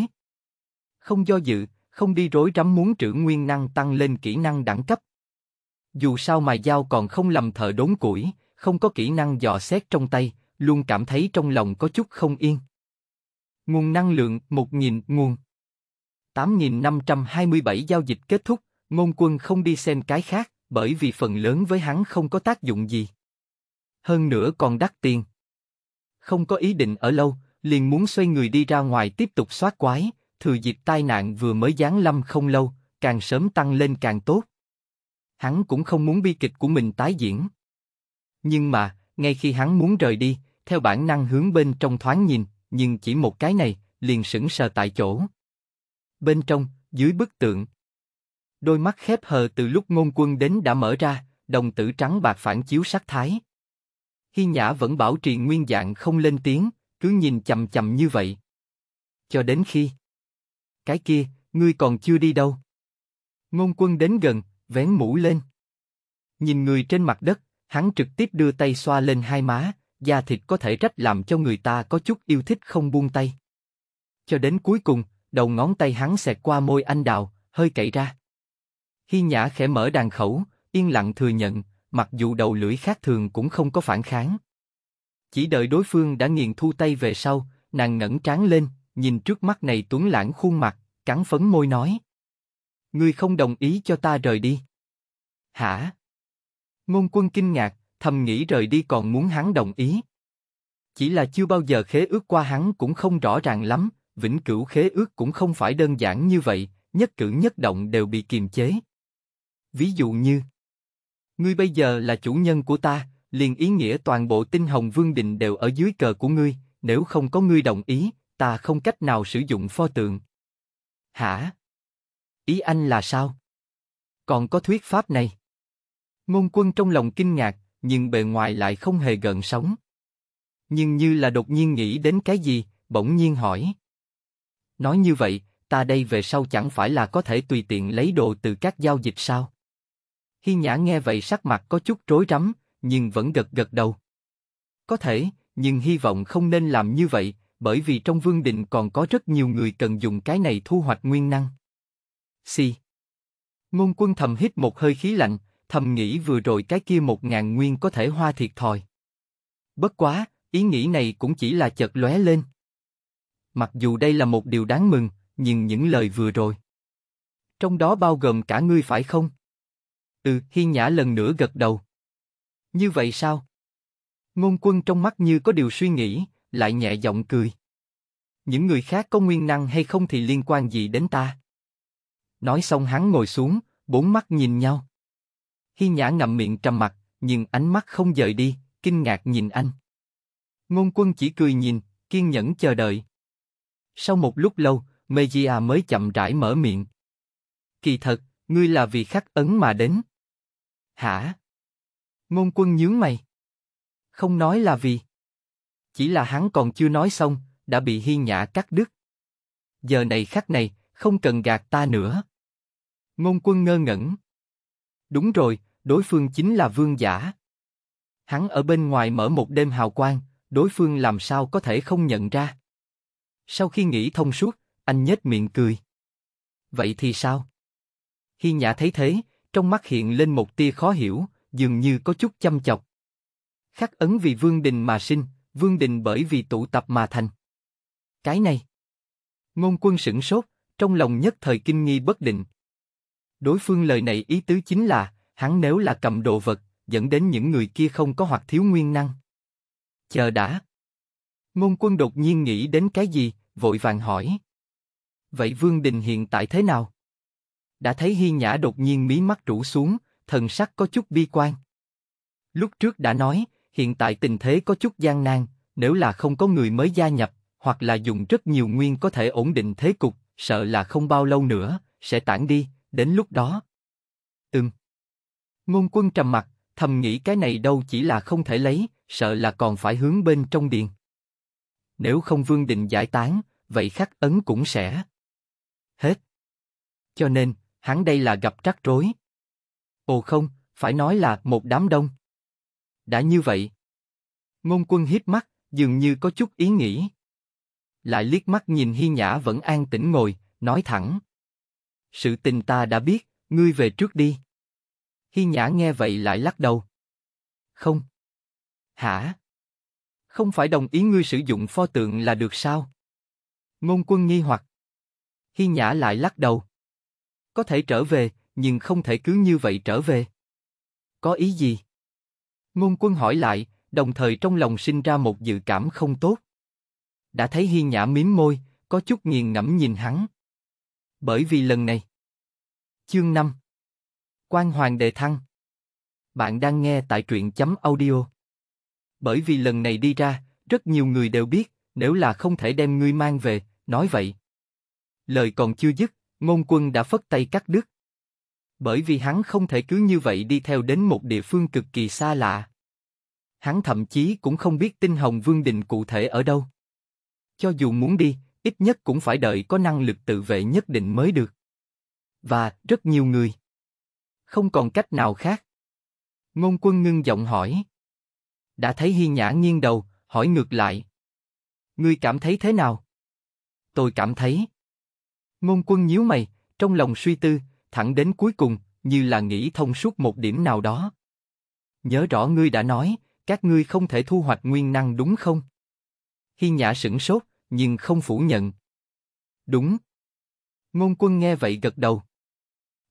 không do dự, không đi rối rắm muốn trữ nguyên năng tăng lên kỹ năng đẳng cấp. Dù sao mà dao còn không lầm thợ đốn củi, không có kỹ năng dò xét trong tay, luôn cảm thấy trong lòng có chút không yên. Nguồn năng lượng 1.000 nguồn 8.527 giao dịch kết thúc, ngôn quân không đi xem cái khác, bởi vì phần lớn với hắn không có tác dụng gì. Hơn nữa còn đắt tiền. Không có ý định ở lâu, liền muốn xoay người đi ra ngoài tiếp tục soát quái, thừa dịp tai nạn vừa mới giáng lâm không lâu, càng sớm tăng lên càng tốt. Hắn cũng không muốn bi kịch của mình tái diễn. Nhưng mà, ngay khi hắn muốn rời đi, theo bản năng hướng bên trong thoáng nhìn, nhưng chỉ một cái này, liền sững sờ tại chỗ. Bên trong, dưới bức tượng, đôi mắt khép hờ từ lúc ngôn quân đến đã mở ra, đồng tử trắng bạc phản chiếu sắc thái. Hi Nhã vẫn bảo trì nguyên dạng không lên tiếng, cứ nhìn chầm chầm như vậy. Cho đến khi cái kia, ngươi còn chưa đi đâu. Ngôn quân đến gần, vén mũ lên. Nhìn người trên mặt đất, hắn trực tiếp đưa tay xoa lên hai má, da thịt có thể rách làm cho người ta có chút yêu thích không buông tay. Cho đến cuối cùng, đầu ngón tay hắn xẹt qua môi anh đào, hơi cậy ra. Hy Nhã khẽ mở đàn khẩu, yên lặng thừa nhận, mặc dù đầu lưỡi khác thường cũng không có phản kháng. Chỉ đợi đối phương đã nghiền thu tay về sau, nàng ngẩn tráng lên, nhìn trước mắt này tuấn lãng khuôn mặt, cắn phấn môi nói. Ngươi không đồng ý cho ta rời đi. Hả? Ngôn quân kinh ngạc, thầm nghĩ rời đi còn muốn hắn đồng ý. Chỉ là chưa bao giờ khế ước qua hắn cũng không rõ ràng lắm, vĩnh cửu khế ước cũng không phải đơn giản như vậy, nhất cử nhất động đều bị kiềm chế. Ví dụ như, ngươi bây giờ là chủ nhân của ta, liền ý nghĩa toàn bộ tinh hồng vương đình đều ở dưới cờ của ngươi, nếu không có ngươi đồng ý, ta không cách nào sử dụng pho tượng. Hả? Ý anh là sao? Còn có thuyết pháp này? Ngôn quân trong lòng kinh ngạc, nhưng bề ngoài lại không hề gần sống. Nhưng như là đột nhiên nghĩ đến cái gì, bỗng nhiên hỏi. Nói như vậy, ta đây về sau chẳng phải là có thể tùy tiện lấy đồ từ các giao dịch sao? Hi Nhã nghe vậy sắc mặt có chút rối rắm, nhưng vẫn gật gật đầu. Có thể, nhưng hy vọng không nên làm như vậy, bởi vì trong vương định còn có rất nhiều người cần dùng cái này thu hoạch nguyên năng. Xì. Ngôn quân thầm hít một hơi khí lạnh, thầm nghĩ vừa rồi cái kia một ngàn nguyên có thể hoa thiệt thòi. Bất quá, ý nghĩ này cũng chỉ là chợt lóe lên. Mặc dù đây là một điều đáng mừng, nhưng những lời vừa rồi. Trong đó bao gồm cả ngươi phải không? Ừ, Hiên Nhã lần nữa gật đầu. Như vậy sao? Ngôn quân trong mắt như có điều suy nghĩ, lại nhẹ giọng cười. Những người khác có nguyên năng hay không thì liên quan gì đến ta? Nói xong hắn ngồi xuống, bốn mắt nhìn nhau. Hi Nhã ngậm miệng trầm mặt, nhưng ánh mắt không dời đi, kinh ngạc nhìn anh. Ngôn Quân chỉ cười nhìn, kiên nhẫn chờ đợi. Sau một lúc lâu, Mejia mới chậm rãi mở miệng. Kỳ thật, ngươi là vì khắc ấn mà đến. Hả? Ngôn Quân nhướng mày. Không nói là vì. Chỉ là hắn còn chưa nói xong, đã bị Hi nhã cắt đứt. Giờ này khắc này, không cần gạt ta nữa. Ngôn quân ngơ ngẩn. Đúng rồi, đối phương chính là vương giả. Hắn ở bên ngoài mở một đêm hào quang, đối phương làm sao có thể không nhận ra. Sau khi nghĩ thông suốt, anh nhếch miệng cười. Vậy thì sao? Hi Nhã thấy thế, trong mắt hiện lên một tia khó hiểu, dường như có chút chăm chọc. Khắc ấn vì Vương Đình mà sinh, Vương Đình bởi vì tụ tập mà thành. Cái này. Ngôn quân sửng sốt, trong lòng nhất thời kinh nghi bất định. Đối phương lời này ý tứ chính là, hắn nếu là cầm đồ vật, dẫn đến những người kia không có hoặc thiếu nguyên năng. Chờ đã. Ngôn quân đột nhiên nghĩ đến cái gì, vội vàng hỏi. Vậy Vương Đình hiện tại thế nào? Đã thấy Hi Nhã đột nhiên mí mắt rũ xuống, thần sắc có chút bi quan. Lúc trước đã nói, Hiện tại tình thế có chút gian nan, nếu là không có người mới gia nhập, hoặc là dùng rất nhiều nguyên có thể ổn định thế cục, sợ là không bao lâu nữa, sẽ tản đi, đến lúc đó. Ừm. Ngôn quân trầm mặt, thầm nghĩ cái này đâu chỉ là không thể lấy, sợ là còn phải hướng bên trong điện. Nếu không vương định giải tán, vậy khắc ấn cũng sẽ. Hết. Cho nên, hắn đây là gặp trắc rối. Ồ không, phải nói là một đám đông đã như vậy. Ngôn quân hiếp mắt, dường như có chút ý nghĩ. Lại liếc mắt nhìn Hi Nhã vẫn an tĩnh ngồi, nói thẳng. Sự tình ta đã biết, ngươi về trước đi. Hi Nhã nghe vậy lại lắc đầu. Không. Hả? Không phải đồng ý ngươi sử dụng pho tượng là được sao? Ngôn quân nghi hoặc. Hi Nhã lại lắc đầu. Có thể trở về, nhưng không thể cứ như vậy trở về. Có ý gì? Ngôn quân hỏi lại, đồng thời trong lòng sinh ra một dự cảm không tốt. Đã thấy Hiên Nhã miếm môi, có chút nghiền ngẫm nhìn hắn. Bởi vì lần này. Chương 5 Quan Hoàng Đề Thăng Bạn đang nghe tại truyện chấm audio. Bởi vì lần này đi ra, rất nhiều người đều biết, nếu là không thể đem ngươi mang về, nói vậy. Lời còn chưa dứt, ngôn quân đã phất tay cắt đứt, bởi vì hắn không thể cứ như vậy đi theo đến một địa phương cực kỳ xa lạ. Hắn thậm chí cũng không biết tinh hồng vương định cụ thể ở đâu. Cho dù muốn đi, ít nhất cũng phải đợi có năng lực tự vệ nhất định mới được. Và, rất nhiều người. Không còn cách nào khác. Ngôn quân ngưng giọng hỏi. Đã thấy Hi Nhã nghiêng đầu, hỏi ngược lại. Ngươi cảm thấy thế nào? Tôi cảm thấy. Ngôn quân nhíu mày, trong lòng suy tư, thẳng đến cuối cùng, như là nghĩ thông suốt một điểm nào đó. Nhớ rõ ngươi đã nói, các ngươi không thể thu hoạch nguyên năng đúng không? Hy Nhã sững sốt, nhưng không phủ nhận. Đúng. Ngôn quân nghe vậy gật đầu.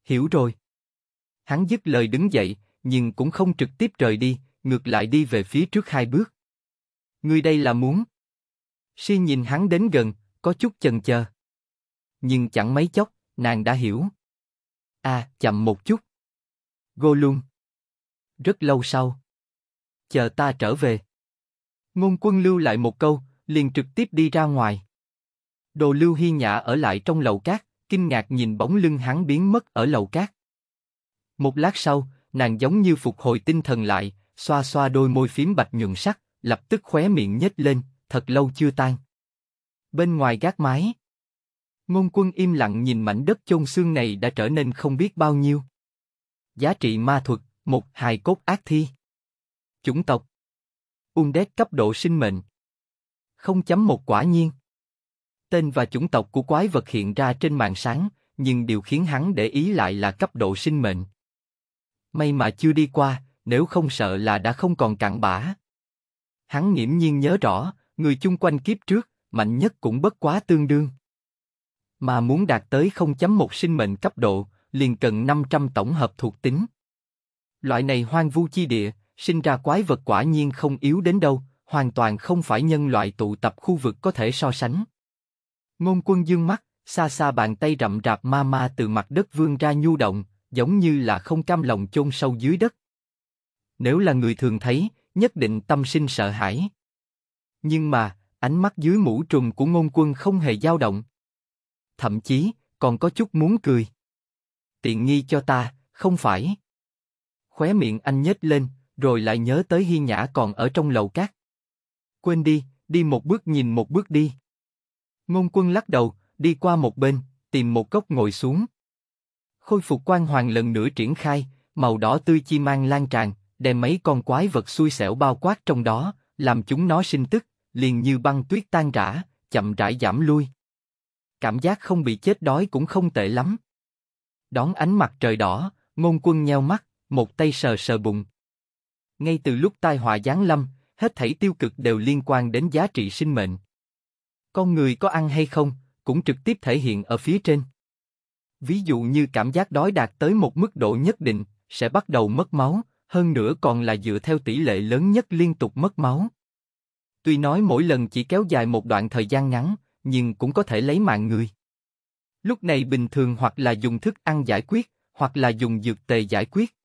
Hiểu rồi. Hắn dứt lời đứng dậy, nhưng cũng không trực tiếp rời đi, ngược lại đi về phía trước hai bước. Ngươi đây là muốn. Si nhìn hắn đến gần, có chút chần chờ. Nhưng chẳng mấy chốc, nàng đã hiểu. A à, chậm một chút. luôn. Rất lâu sau. Chờ ta trở về. Ngôn quân lưu lại một câu, liền trực tiếp đi ra ngoài. Đồ lưu hy nhã ở lại trong lầu cát, kinh ngạc nhìn bóng lưng hắn biến mất ở lầu cát. Một lát sau, nàng giống như phục hồi tinh thần lại, xoa xoa đôi môi phím bạch nhuận sắc, lập tức khóe miệng nhếch lên, thật lâu chưa tan. Bên ngoài gác mái, Ngôn quân im lặng nhìn mảnh đất chôn xương này đã trở nên không biết bao nhiêu. Giá trị ma thuật, một hài cốt ác thi. Chủng tộc. Undead cấp độ sinh mệnh. không chấm một quả nhiên. Tên và chủng tộc của quái vật hiện ra trên màn sáng, nhưng điều khiến hắn để ý lại là cấp độ sinh mệnh. May mà chưa đi qua, nếu không sợ là đã không còn cặn bã. Hắn nghiễm nhiên nhớ rõ, người chung quanh kiếp trước, mạnh nhất cũng bất quá tương đương. Mà muốn đạt tới 0.1 sinh mệnh cấp độ, liền cần 500 tổng hợp thuộc tính. Loại này hoang vu chi địa, sinh ra quái vật quả nhiên không yếu đến đâu, hoàn toàn không phải nhân loại tụ tập khu vực có thể so sánh. Ngôn quân dương mắt, xa xa bàn tay rậm rạp ma ma từ mặt đất vương ra nhu động, giống như là không cam lòng chôn sâu dưới đất. Nếu là người thường thấy, nhất định tâm sinh sợ hãi. Nhưng mà, ánh mắt dưới mũ trùm của ngôn quân không hề dao động, thậm chí còn có chút muốn cười. Tiện nghi cho ta, không phải. Khóe miệng anh nhếch lên, rồi lại nhớ tới Hi Nhã còn ở trong lầu cát. Quên đi, đi một bước nhìn một bước đi. Ngôn quân lắc đầu, đi qua một bên, tìm một góc ngồi xuống. Khôi phục quan hoàng lần nữa triển khai, màu đỏ tươi chi mang lan tràn, đem mấy con quái vật xui xẻo bao quát trong đó, làm chúng nó sinh tức, liền như băng tuyết tan rã, chậm rãi giảm lui cảm giác không bị chết đói cũng không tệ lắm. Đón ánh mặt trời đỏ, ngôn quân nheo mắt, một tay sờ sờ bụng. Ngay từ lúc tai họa giáng lâm, hết thảy tiêu cực đều liên quan đến giá trị sinh mệnh. Con người có ăn hay không, cũng trực tiếp thể hiện ở phía trên. Ví dụ như cảm giác đói đạt tới một mức độ nhất định, sẽ bắt đầu mất máu, hơn nữa còn là dựa theo tỷ lệ lớn nhất liên tục mất máu. Tuy nói mỗi lần chỉ kéo dài một đoạn thời gian ngắn, nhưng cũng có thể lấy mạng người. Lúc này bình thường hoặc là dùng thức ăn giải quyết, hoặc là dùng dược tề giải quyết.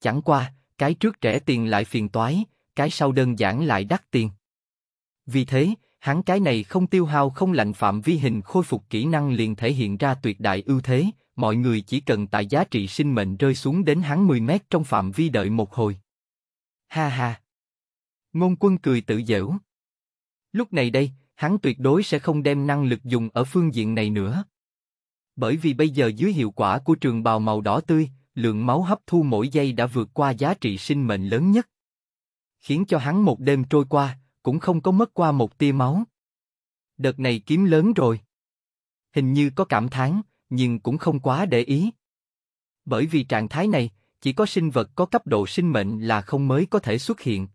Chẳng qua, cái trước trẻ tiền lại phiền toái, cái sau đơn giản lại đắt tiền. Vì thế, hắn cái này không tiêu hao không lạnh phạm vi hình khôi phục kỹ năng liền thể hiện ra tuyệt đại ưu thế, mọi người chỉ cần tại giá trị sinh mệnh rơi xuống đến hắn 10 mét trong phạm vi đợi một hồi. Ha ha! Ngôn quân cười tự giễu. Lúc này đây, hắn tuyệt đối sẽ không đem năng lực dùng ở phương diện này nữa. Bởi vì bây giờ dưới hiệu quả của trường bào màu đỏ tươi, lượng máu hấp thu mỗi giây đã vượt qua giá trị sinh mệnh lớn nhất. Khiến cho hắn một đêm trôi qua, cũng không có mất qua một tia máu. Đợt này kiếm lớn rồi. Hình như có cảm thán, nhưng cũng không quá để ý. Bởi vì trạng thái này, chỉ có sinh vật có cấp độ sinh mệnh là không mới có thể xuất hiện.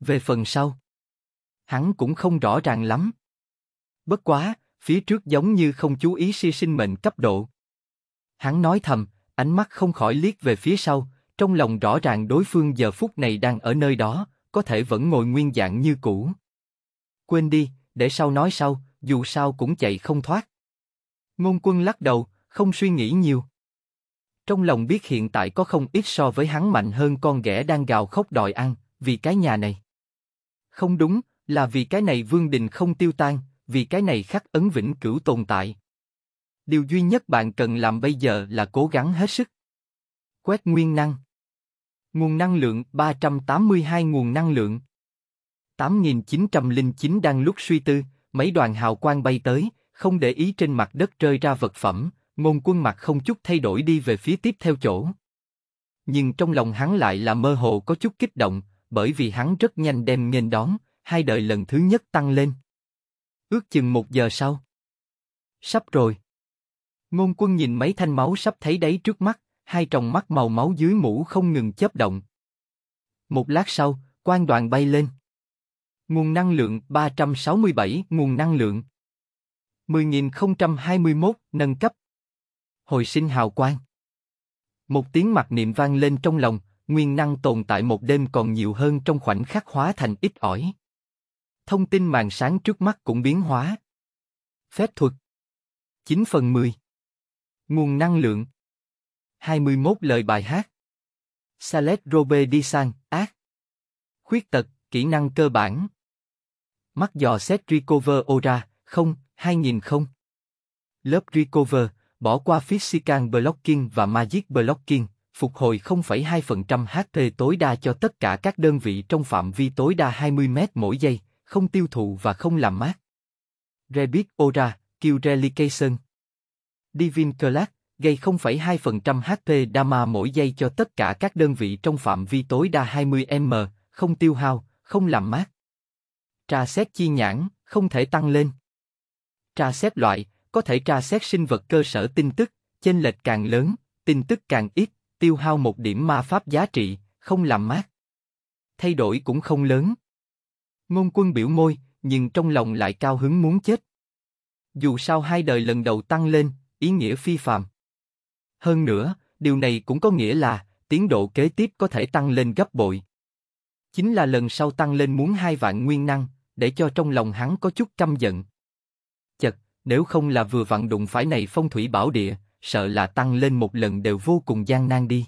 Về phần sau, hắn cũng không rõ ràng lắm. Bất quá, phía trước giống như không chú ý si sinh mệnh cấp độ. Hắn nói thầm, ánh mắt không khỏi liếc về phía sau, trong lòng rõ ràng đối phương giờ phút này đang ở nơi đó, có thể vẫn ngồi nguyên dạng như cũ. Quên đi, để sau nói sau, dù sao cũng chạy không thoát. Ngôn quân lắc đầu, không suy nghĩ nhiều. Trong lòng biết hiện tại có không ít so với hắn mạnh hơn con ghẻ đang gào khóc đòi ăn, vì cái nhà này. Không đúng, là vì cái này vương đình không tiêu tan, vì cái này khắc ấn vĩnh cửu tồn tại. Điều duy nhất bạn cần làm bây giờ là cố gắng hết sức. Quét nguyên năng. Nguồn năng lượng 382 nguồn năng lượng. 8909 đang lúc suy tư, mấy đoàn hào quang bay tới, không để ý trên mặt đất rơi ra vật phẩm, ngôn quân mặt không chút thay đổi đi về phía tiếp theo chỗ. Nhưng trong lòng hắn lại là mơ hồ có chút kích động, bởi vì hắn rất nhanh đem nghênh đón, hai đợi lần thứ nhất tăng lên. Ước chừng một giờ sau. Sắp rồi. Ngôn quân nhìn mấy thanh máu sắp thấy đấy trước mắt, hai tròng mắt màu máu dưới mũ không ngừng chớp động. Một lát sau, quan đoàn bay lên. Nguồn năng lượng 367, nguồn năng lượng 10.021, nâng cấp. Hồi sinh hào quang. Một tiếng mặc niệm vang lên trong lòng, nguyên năng tồn tại một đêm còn nhiều hơn trong khoảnh khắc hóa thành ít ỏi thông tin màn sáng trước mắt cũng biến hóa. Phép thuật 9 phần 10 Nguồn năng lượng 21 lời bài hát Salet Robe disang ác Khuyết tật, kỹ năng cơ bản Mắt dò xét Recover Ora, không, 2000 không Lớp Recover, bỏ qua Physical Blocking và Magic Blocking, phục hồi 0,2% HP tối đa cho tất cả các đơn vị trong phạm vi tối đa 20 m mỗi giây, không tiêu thụ và không làm mát. Rebit Ora, Curelication. Divin Clark, gây 0,2% HP Dama mỗi giây cho tất cả các đơn vị trong phạm vi tối đa 20M, không tiêu hao, không làm mát. Tra xét chi nhãn, không thể tăng lên. Tra xét loại, có thể tra xét sinh vật cơ sở tin tức, chênh lệch càng lớn, tin tức càng ít, tiêu hao một điểm ma pháp giá trị, không làm mát. Thay đổi cũng không lớn. Ngôn quân biểu môi, nhưng trong lòng lại cao hứng muốn chết. Dù sao hai đời lần đầu tăng lên, ý nghĩa phi phàm. Hơn nữa, điều này cũng có nghĩa là tiến độ kế tiếp có thể tăng lên gấp bội. Chính là lần sau tăng lên muốn hai vạn nguyên năng, để cho trong lòng hắn có chút căm giận. Chật, nếu không là vừa vặn đụng phải này phong thủy bảo địa, sợ là tăng lên một lần đều vô cùng gian nan đi.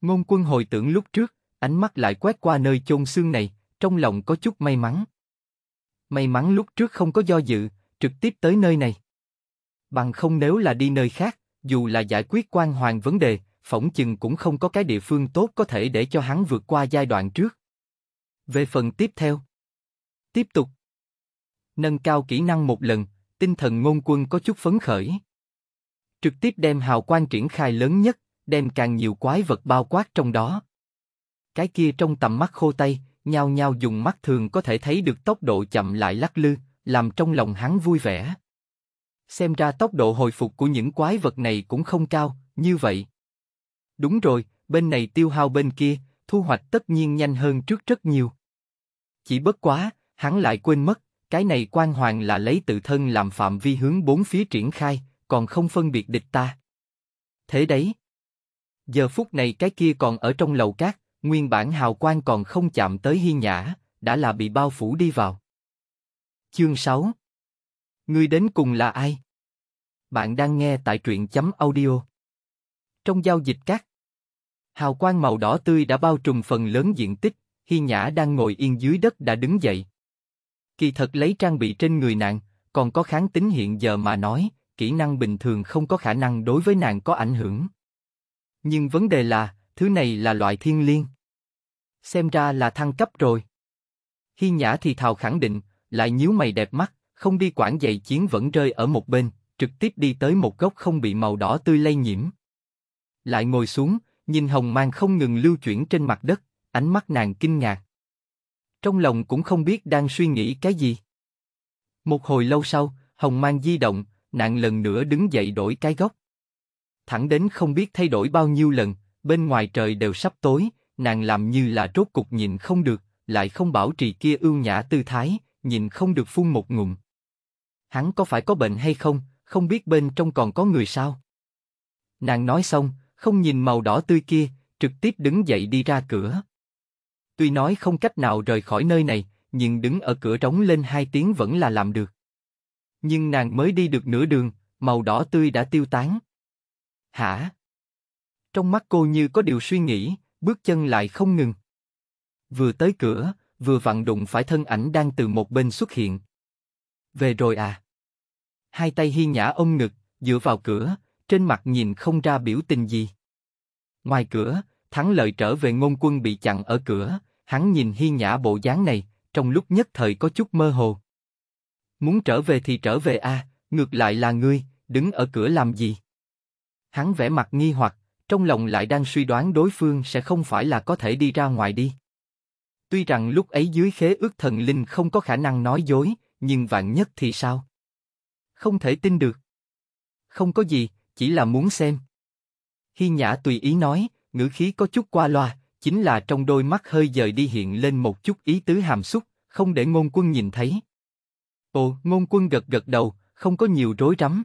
Ngôn quân hồi tưởng lúc trước, ánh mắt lại quét qua nơi chôn xương này, trong lòng có chút may mắn. May mắn lúc trước không có do dự, trực tiếp tới nơi này. Bằng không nếu là đi nơi khác, dù là giải quyết quan hoàng vấn đề, phỏng chừng cũng không có cái địa phương tốt có thể để cho hắn vượt qua giai đoạn trước. Về phần tiếp theo. Tiếp tục. Nâng cao kỹ năng một lần, tinh thần ngôn quân có chút phấn khởi. Trực tiếp đem hào quang triển khai lớn nhất, đem càng nhiều quái vật bao quát trong đó. Cái kia trong tầm mắt khô tay, nhao nhao dùng mắt thường có thể thấy được tốc độ chậm lại lắc lư, làm trong lòng hắn vui vẻ. Xem ra tốc độ hồi phục của những quái vật này cũng không cao, như vậy. Đúng rồi, bên này tiêu hao bên kia, thu hoạch tất nhiên nhanh hơn trước rất nhiều. Chỉ bất quá, hắn lại quên mất, cái này quan hoàng là lấy tự thân làm phạm vi hướng bốn phía triển khai, còn không phân biệt địch ta. Thế đấy. Giờ phút này cái kia còn ở trong lầu cát, nguyên bản hào quang còn không chạm tới hiên nhã, đã là bị bao phủ đi vào. Chương 6 người đến cùng là ai? Bạn đang nghe tại truyện chấm audio. Trong giao dịch các, hào quang màu đỏ tươi đã bao trùm phần lớn diện tích, hiên nhã đang ngồi yên dưới đất đã đứng dậy. Kỳ thật lấy trang bị trên người nàng, còn có kháng tính hiện giờ mà nói, kỹ năng bình thường không có khả năng đối với nàng có ảnh hưởng. Nhưng vấn đề là, thứ này là loại thiên liêng xem ra là thăng cấp rồi. Hi Nhã thì thào khẳng định, lại nhíu mày đẹp mắt, không đi quản dạy chiến vẫn rơi ở một bên, trực tiếp đi tới một góc không bị màu đỏ tươi lây nhiễm. Lại ngồi xuống, nhìn hồng mang không ngừng lưu chuyển trên mặt đất, ánh mắt nàng kinh ngạc. Trong lòng cũng không biết đang suy nghĩ cái gì. Một hồi lâu sau, hồng mang di động, nàng lần nữa đứng dậy đổi cái góc. Thẳng đến không biết thay đổi bao nhiêu lần, bên ngoài trời đều sắp tối, nàng làm như là rốt cục nhìn không được, lại không bảo trì kia ưu nhã tư thái, nhìn không được phun một ngụm. Hắn có phải có bệnh hay không, không biết bên trong còn có người sao? Nàng nói xong, không nhìn màu đỏ tươi kia, trực tiếp đứng dậy đi ra cửa. Tuy nói không cách nào rời khỏi nơi này, nhưng đứng ở cửa trống lên hai tiếng vẫn là làm được. Nhưng nàng mới đi được nửa đường, màu đỏ tươi đã tiêu tán. Hả? Trong mắt cô như có điều suy nghĩ, bước chân lại không ngừng. Vừa tới cửa, vừa vặn đụng phải thân ảnh đang từ một bên xuất hiện. Về rồi à? Hai tay hi nhã ôm ngực, dựa vào cửa, trên mặt nhìn không ra biểu tình gì. Ngoài cửa, thắng lợi trở về ngôn quân bị chặn ở cửa, hắn nhìn hi nhã bộ dáng này, trong lúc nhất thời có chút mơ hồ. Muốn trở về thì trở về a, à, ngược lại là ngươi, đứng ở cửa làm gì? Hắn vẻ mặt nghi hoặc, trong lòng lại đang suy đoán đối phương sẽ không phải là có thể đi ra ngoài đi. Tuy rằng lúc ấy dưới khế ước thần linh không có khả năng nói dối, nhưng vạn nhất thì sao? Không thể tin được. Không có gì, chỉ là muốn xem. Hi Nhã tùy ý nói, ngữ khí có chút qua loa, chính là trong đôi mắt hơi dời đi hiện lên một chút ý tứ hàm xúc, không để ngôn quân nhìn thấy. Ồ, ngôn quân gật gật đầu, không có nhiều rối rắm.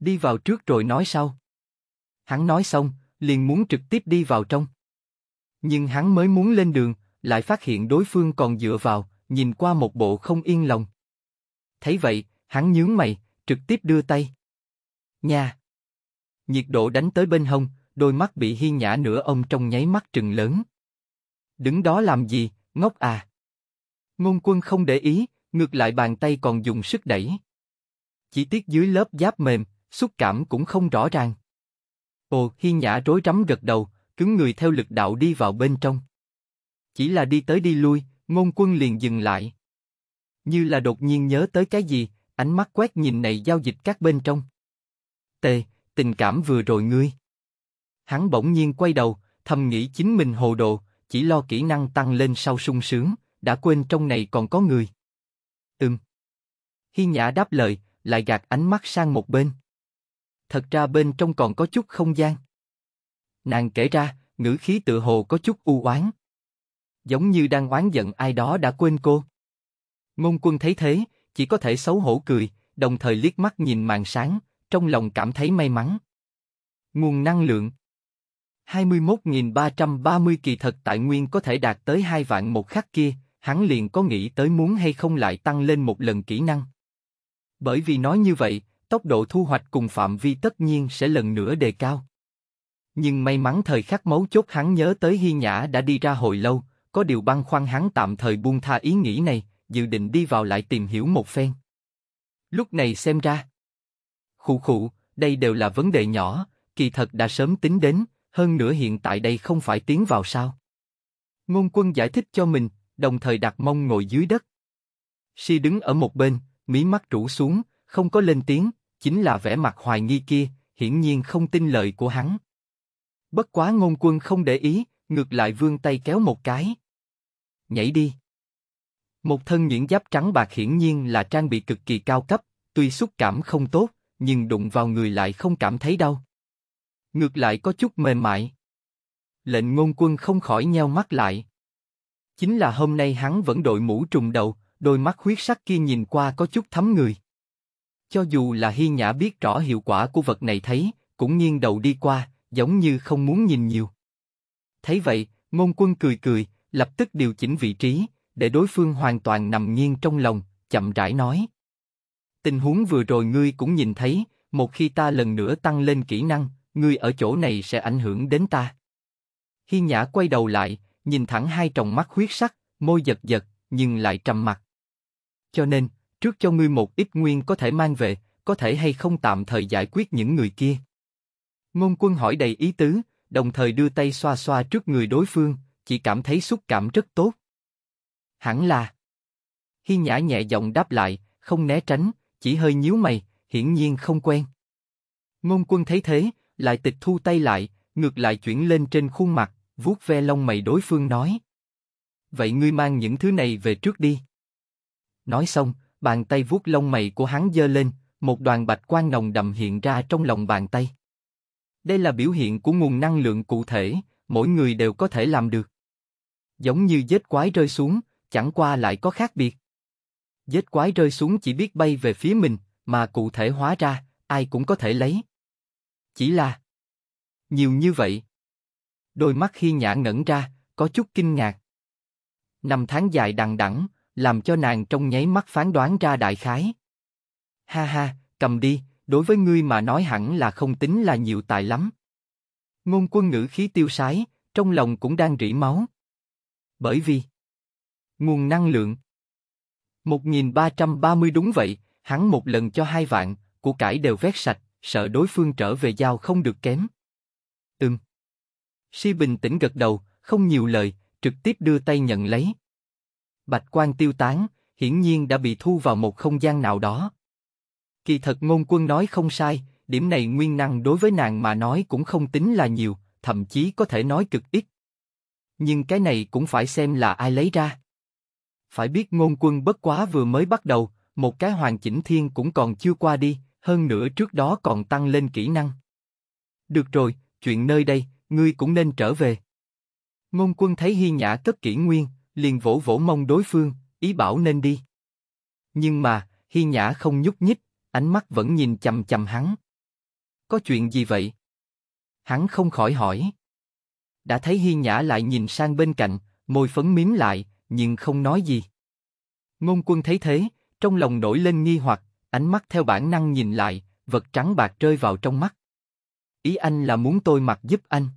Đi vào trước rồi nói sau. Hắn nói xong, liền muốn trực tiếp đi vào trong. Nhưng hắn mới muốn lên đường, lại phát hiện đối phương còn dựa vào, nhìn qua một bộ không yên lòng. Thấy vậy, hắn nhướng mày, trực tiếp đưa tay. Nha! Nhiệt độ đánh tới bên hông, đôi mắt bị hiên nhã nửa ông trong nháy mắt trừng lớn. Đứng đó làm gì, ngốc à! Ngôn quân không để ý, ngược lại bàn tay còn dùng sức đẩy. Chỉ tiết dưới lớp giáp mềm, xúc cảm cũng không rõ ràng. Ồ, Hiên Nhã rối rắm gật đầu, cứng người theo lực đạo đi vào bên trong. Chỉ là đi tới đi lui, ngôn quân liền dừng lại. Như là đột nhiên nhớ tới cái gì, ánh mắt quét nhìn này giao dịch các bên trong. Tề, tình cảm vừa rồi ngươi. Hắn bỗng nhiên quay đầu, thầm nghĩ chính mình hồ đồ, chỉ lo kỹ năng tăng lên sau sung sướng, đã quên trong này còn có người. Ừm. Hi Nhã đáp lời, lại gạt ánh mắt sang một bên thật ra bên trong còn có chút không gian. Nàng kể ra, ngữ khí tự hồ có chút u oán, giống như đang oán giận ai đó đã quên cô. Ngôn Quân thấy thế, chỉ có thể xấu hổ cười, đồng thời liếc mắt nhìn màn sáng, trong lòng cảm thấy may mắn. Nguồn năng lượng 21.330 kỳ thật tại nguyên có thể đạt tới hai vạn một khắc kia, hắn liền có nghĩ tới muốn hay không lại tăng lên một lần kỹ năng. Bởi vì nói như vậy, tốc độ thu hoạch cùng phạm vi tất nhiên sẽ lần nữa đề cao. Nhưng may mắn thời khắc mấu chốt hắn nhớ tới Hi Nhã đã đi ra hồi lâu, có điều băn khoăn hắn tạm thời buông tha ý nghĩ này, dự định đi vào lại tìm hiểu một phen. Lúc này xem ra, khụ khụ, đây đều là vấn đề nhỏ, kỳ thật đã sớm tính đến, hơn nữa hiện tại đây không phải tiến vào sao. Ngôn quân giải thích cho mình, đồng thời đặt mông ngồi dưới đất. Si đứng ở một bên, mí mắt rũ xuống, không có lên tiếng, chính là vẻ mặt hoài nghi kia, hiển nhiên không tin lời của hắn. Bất quá ngôn quân không để ý, ngược lại vươn tay kéo một cái. Nhảy đi. Một thân nhuyễn giáp trắng bạc hiển nhiên là trang bị cực kỳ cao cấp, tuy xúc cảm không tốt, nhưng đụng vào người lại không cảm thấy đau. Ngược lại có chút mềm mại. Lệnh ngôn quân không khỏi nheo mắt lại. Chính là hôm nay hắn vẫn đội mũ trùng đầu, đôi mắt huyết sắc kia nhìn qua có chút thấm người. Cho dù là Hi Nhã biết rõ hiệu quả của vật này thấy, cũng nghiêng đầu đi qua, giống như không muốn nhìn nhiều. Thấy vậy, ngôn quân cười cười, lập tức điều chỉnh vị trí, để đối phương hoàn toàn nằm nghiêng trong lòng, chậm rãi nói. Tình huống vừa rồi ngươi cũng nhìn thấy, một khi ta lần nữa tăng lên kỹ năng, ngươi ở chỗ này sẽ ảnh hưởng đến ta. Hi Nhã quay đầu lại, nhìn thẳng hai tròng mắt huyết sắc, môi giật giật, nhưng lại trầm mặt. Cho nên, trước cho ngươi một ít nguyên có thể mang về, có thể hay không tạm thời giải quyết những người kia. Ngôn quân hỏi đầy ý tứ, đồng thời đưa tay xoa xoa trước người đối phương, chỉ cảm thấy xúc cảm rất tốt. Hẳn là. Hy nhã nhẹ giọng đáp lại, không né tránh, chỉ hơi nhíu mày, hiển nhiên không quen. Ngôn quân thấy thế, lại tịch thu tay lại, ngược lại chuyển lên trên khuôn mặt, vuốt ve lông mày đối phương nói. Vậy ngươi mang những thứ này về trước đi. Nói xong, bàn tay vuốt lông mày của hắn dơ lên, một đoàn bạch quang nồng đậm hiện ra trong lòng bàn tay. Đây là biểu hiện của nguồn năng lượng cụ thể, mỗi người đều có thể làm được. Giống như vết quái rơi xuống, chẳng qua lại có khác biệt. Vết quái rơi xuống chỉ biết bay về phía mình, mà cụ thể hóa ra, ai cũng có thể lấy. Chỉ là nhiều như vậy. Đôi mắt khi nhã ngẩn ra, có chút kinh ngạc. Năm tháng dài đằng đẵng, làm cho nàng trong nháy mắt phán đoán ra đại khái. Ha ha, cầm đi, đối với ngươi mà nói hẳn là không tính là nhiều tài lắm. Ngôn quân ngữ khí tiêu sái, trong lòng cũng đang rỉ máu. Bởi vì, nguồn năng lượng. 1330 đúng vậy, hắn một lần cho hai vạn, của cải đều vét sạch, sợ đối phương trở về giao không được kém. Ừm. Si bình tĩnh gật đầu, không nhiều lời, trực tiếp đưa tay nhận lấy bạch quan tiêu tán, hiển nhiên đã bị thu vào một không gian nào đó. Kỳ thật ngôn quân nói không sai, điểm này nguyên năng đối với nàng mà nói cũng không tính là nhiều, thậm chí có thể nói cực ít. Nhưng cái này cũng phải xem là ai lấy ra. Phải biết ngôn quân bất quá vừa mới bắt đầu, một cái hoàn chỉnh thiên cũng còn chưa qua đi, hơn nữa trước đó còn tăng lên kỹ năng. Được rồi, chuyện nơi đây, ngươi cũng nên trở về. Ngôn quân thấy Hi Nhã cất kỹ nguyên, liền vỗ vỗ mông đối phương, ý bảo nên đi. Nhưng mà, Hi Nhã không nhúc nhích, ánh mắt vẫn nhìn chầm chầm hắn. Có chuyện gì vậy? Hắn không khỏi hỏi. Đã thấy Hi Nhã lại nhìn sang bên cạnh, môi phấn miếm lại, nhưng không nói gì. Ngôn quân thấy thế, trong lòng nổi lên nghi hoặc, ánh mắt theo bản năng nhìn lại, vật trắng bạc rơi vào trong mắt. Ý anh là muốn tôi mặc giúp anh.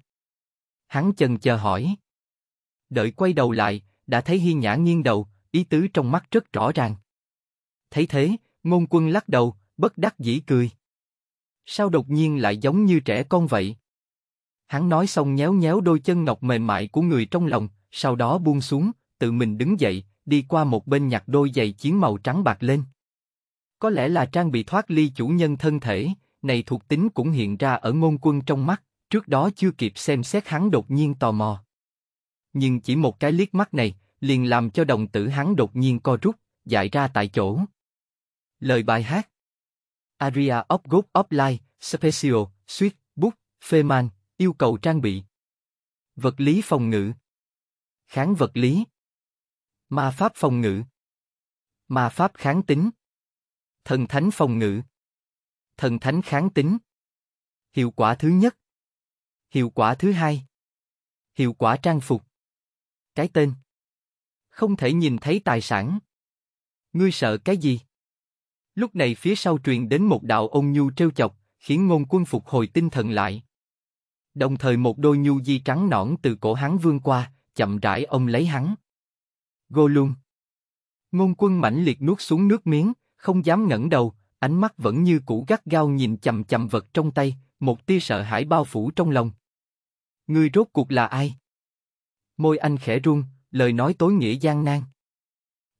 Hắn chần chờ hỏi. Đợi quay đầu lại, đã thấy hi Nhã nghiêng đầu, ý tứ trong mắt rất rõ ràng. Thấy thế, ngôn quân lắc đầu, bất đắc dĩ cười. Sao đột nhiên lại giống như trẻ con vậy? Hắn nói xong nhéo nhéo đôi chân ngọc mềm mại của người trong lòng, sau đó buông xuống, tự mình đứng dậy, đi qua một bên nhặt đôi giày chiến màu trắng bạc lên. Có lẽ là trang bị thoát ly chủ nhân thân thể, này thuộc tính cũng hiện ra ở ngôn quân trong mắt, trước đó chưa kịp xem xét hắn đột nhiên tò mò nhưng chỉ một cái liếc mắt này liền làm cho đồng tử hắn đột nhiên co rút, dại ra tại chỗ. Lời bài hát Aria of God Offline, Special, Suite, Book, Feman, yêu cầu trang bị. Vật lý phòng ngự. Kháng vật lý. Ma pháp phòng ngự. Ma pháp kháng tính. Thần thánh phòng ngự. Thần thánh kháng tính. Hiệu quả thứ nhất. Hiệu quả thứ hai. Hiệu quả trang phục cái tên. Không thể nhìn thấy tài sản. Ngươi sợ cái gì? Lúc này phía sau truyền đến một đạo ôn nhu trêu chọc, khiến ngôn quân phục hồi tinh thần lại. Đồng thời một đôi nhu di trắng nõn từ cổ hắn vươn qua, chậm rãi ông lấy hắn. Gô luôn. Ngôn quân mãnh liệt nuốt xuống nước miếng, không dám ngẩng đầu, ánh mắt vẫn như cũ gắt gao nhìn chậm chậm vật trong tay, một tia sợ hãi bao phủ trong lòng. Ngươi rốt cuộc là ai? Môi anh khẽ run, lời nói tối nghĩa gian nan.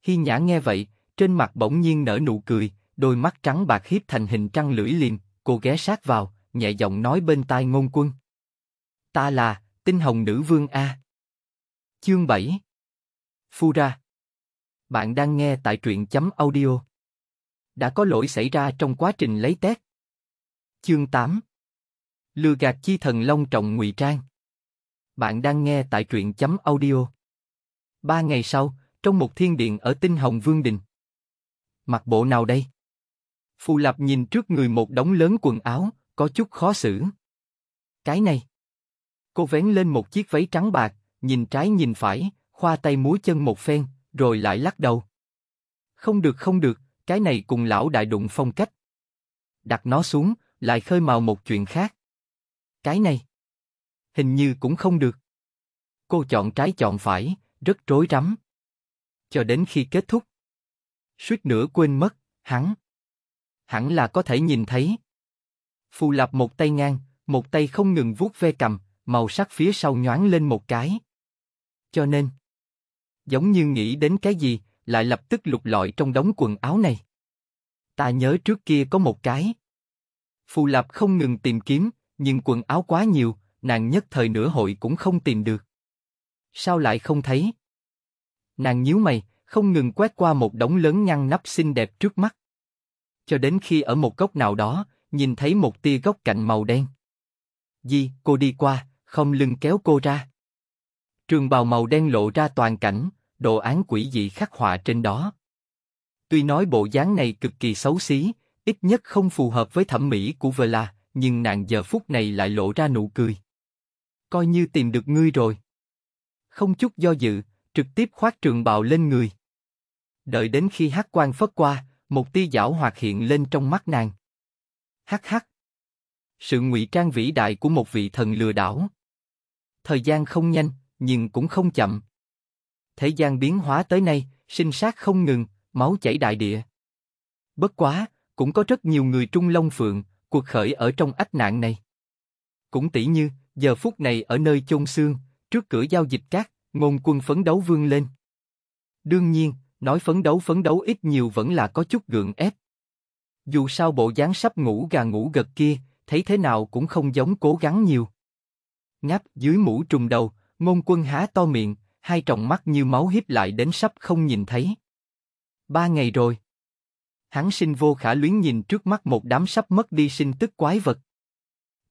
Hi Nhã nghe vậy, trên mặt bỗng nhiên nở nụ cười, đôi mắt trắng bạc hiếp thành hình trăng lưỡi liềm, cô ghé sát vào, nhẹ giọng nói bên tai ngôn quân. Ta là, tinh hồng nữ vương A. Chương 7 Phu ra Bạn đang nghe tại truyện chấm audio. Đã có lỗi xảy ra trong quá trình lấy tét. Chương 8 Lừa gạt chi thần long trọng ngụy trang bạn đang nghe tại truyện chấm audio. Ba ngày sau, trong một thiên điện ở Tinh Hồng Vương Đình. Mặc bộ nào đây? Phù lập nhìn trước người một đống lớn quần áo, có chút khó xử. Cái này. Cô vén lên một chiếc váy trắng bạc, nhìn trái nhìn phải, khoa tay múa chân một phen, rồi lại lắc đầu. Không được không được, cái này cùng lão đại đụng phong cách. Đặt nó xuống, lại khơi mào một chuyện khác. Cái này hình như cũng không được. Cô chọn trái chọn phải, rất rối rắm. Cho đến khi kết thúc, suýt nữa quên mất, hắn. Hẳn là có thể nhìn thấy. Phù lập một tay ngang, một tay không ngừng vuốt ve cầm, màu sắc phía sau nhoáng lên một cái. Cho nên, giống như nghĩ đến cái gì, lại lập tức lục lọi trong đống quần áo này. Ta nhớ trước kia có một cái. Phù lập không ngừng tìm kiếm, nhưng quần áo quá nhiều, nàng nhất thời nửa hội cũng không tìm được. Sao lại không thấy? Nàng nhíu mày, không ngừng quét qua một đống lớn ngăn nắp xinh đẹp trước mắt. Cho đến khi ở một góc nào đó, nhìn thấy một tia góc cạnh màu đen. Di, cô đi qua, không lưng kéo cô ra. Trường bào màu đen lộ ra toàn cảnh, đồ án quỷ dị khắc họa trên đó. Tuy nói bộ dáng này cực kỳ xấu xí, ít nhất không phù hợp với thẩm mỹ của Vela, nhưng nàng giờ phút này lại lộ ra nụ cười coi như tìm được ngươi rồi. Không chút do dự, trực tiếp khoát trường bào lên người. Đợi đến khi hát quan phất qua, một tia giảo hoạt hiện lên trong mắt nàng. Hắc hắc. Sự ngụy trang vĩ đại của một vị thần lừa đảo. Thời gian không nhanh, nhưng cũng không chậm. Thế gian biến hóa tới nay, sinh sát không ngừng, máu chảy đại địa. Bất quá, cũng có rất nhiều người Trung Long Phượng, cuộc khởi ở trong ách nạn này. Cũng tỷ như, Giờ phút này ở nơi chôn xương, trước cửa giao dịch cát, ngôn quân phấn đấu vươn lên. Đương nhiên, nói phấn đấu phấn đấu ít nhiều vẫn là có chút gượng ép. Dù sao bộ dáng sắp ngủ gà ngủ gật kia, thấy thế nào cũng không giống cố gắng nhiều. Ngáp dưới mũ trùng đầu, ngôn quân há to miệng, hai tròng mắt như máu hiếp lại đến sắp không nhìn thấy. Ba ngày rồi. Hắn sinh vô khả luyến nhìn trước mắt một đám sắp mất đi sinh tức quái vật.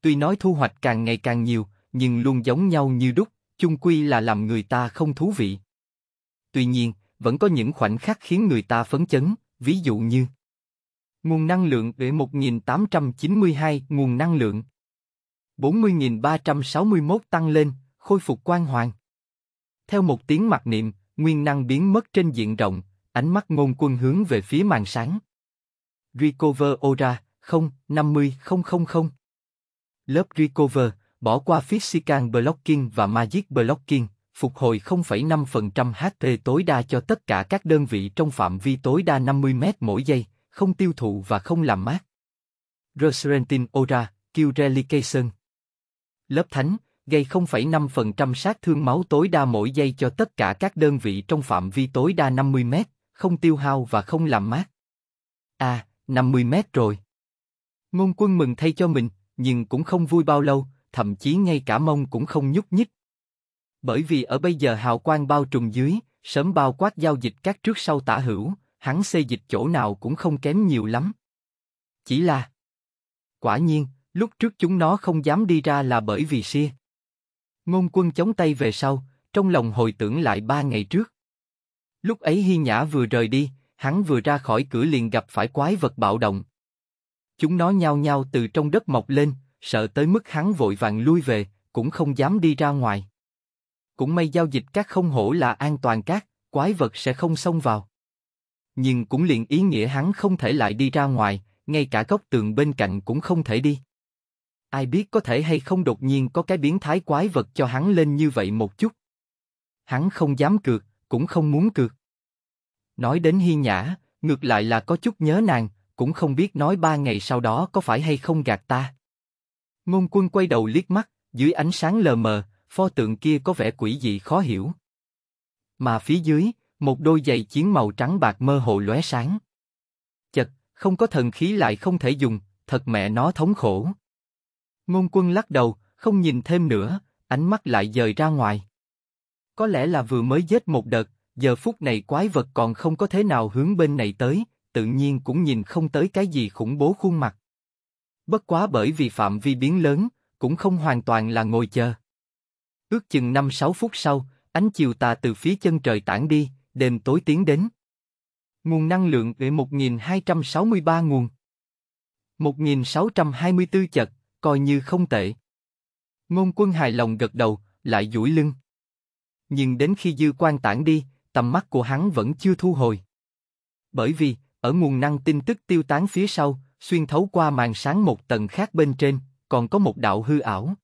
Tuy nói thu hoạch càng ngày càng nhiều, nhưng luôn giống nhau như đúc, chung quy là làm người ta không thú vị. Tuy nhiên, vẫn có những khoảnh khắc khiến người ta phấn chấn, ví dụ như Nguồn năng lượng để 1892 nguồn năng lượng 40.361 tăng lên, khôi phục quan hoàng. Theo một tiếng mặc niệm, nguyên năng biến mất trên diện rộng, ánh mắt ngôn quân hướng về phía màn sáng. Recover Ora, 0, 50, 000. Lớp Recover, bỏ qua Physical Blocking và Magic Blocking, phục hồi 0,5% HP tối đa cho tất cả các đơn vị trong phạm vi tối đa 50m mỗi giây, không tiêu thụ và không làm mát. Reserentin Ora, Kill Relication Lớp Thánh, gây 0,5% sát thương máu tối đa mỗi giây cho tất cả các đơn vị trong phạm vi tối đa 50m, không tiêu hao và không làm mát. À, 50m rồi. Ngôn quân mừng thay cho mình, nhưng cũng không vui bao lâu, thậm chí ngay cả mông cũng không nhúc nhích. Bởi vì ở bây giờ hào quang bao trùm dưới, sớm bao quát giao dịch các trước sau tả hữu, hắn xê dịch chỗ nào cũng không kém nhiều lắm. Chỉ là... Quả nhiên, lúc trước chúng nó không dám đi ra là bởi vì xia. Ngôn quân chống tay về sau, trong lòng hồi tưởng lại ba ngày trước. Lúc ấy Hi Nhã vừa rời đi, hắn vừa ra khỏi cửa liền gặp phải quái vật bạo động, Chúng nó nhao nhao từ trong đất mọc lên, sợ tới mức hắn vội vàng lui về, cũng không dám đi ra ngoài. Cũng may giao dịch các không hổ là an toàn các, quái vật sẽ không xông vào. Nhưng cũng liền ý nghĩa hắn không thể lại đi ra ngoài, ngay cả góc tường bên cạnh cũng không thể đi. Ai biết có thể hay không đột nhiên có cái biến thái quái vật cho hắn lên như vậy một chút. Hắn không dám cược, cũng không muốn cược. Nói đến Hi Nhã, ngược lại là có chút nhớ nàng, cũng không biết nói ba ngày sau đó có phải hay không gạt ta. Ngôn quân quay đầu liếc mắt, dưới ánh sáng lờ mờ, pho tượng kia có vẻ quỷ dị khó hiểu. Mà phía dưới, một đôi giày chiến màu trắng bạc mơ hồ lóe sáng. Chật, không có thần khí lại không thể dùng, thật mẹ nó thống khổ. Ngôn quân lắc đầu, không nhìn thêm nữa, ánh mắt lại dời ra ngoài. Có lẽ là vừa mới giết một đợt, giờ phút này quái vật còn không có thế nào hướng bên này tới, tự nhiên cũng nhìn không tới cái gì khủng bố khuôn mặt. Bất quá bởi vì phạm vi biến lớn, cũng không hoàn toàn là ngồi chờ. Ước chừng 5-6 phút sau, ánh chiều tà từ phía chân trời tản đi, đêm tối tiến đến. Nguồn năng lượng về 1263 nguồn. 1624 chật, coi như không tệ. Ngôn quân hài lòng gật đầu, lại duỗi lưng. Nhưng đến khi dư quan tản đi, tầm mắt của hắn vẫn chưa thu hồi. Bởi vì, ở nguồn năng tin tức tiêu tán phía sau, xuyên thấu qua màn sáng một tầng khác bên trên, còn có một đạo hư ảo.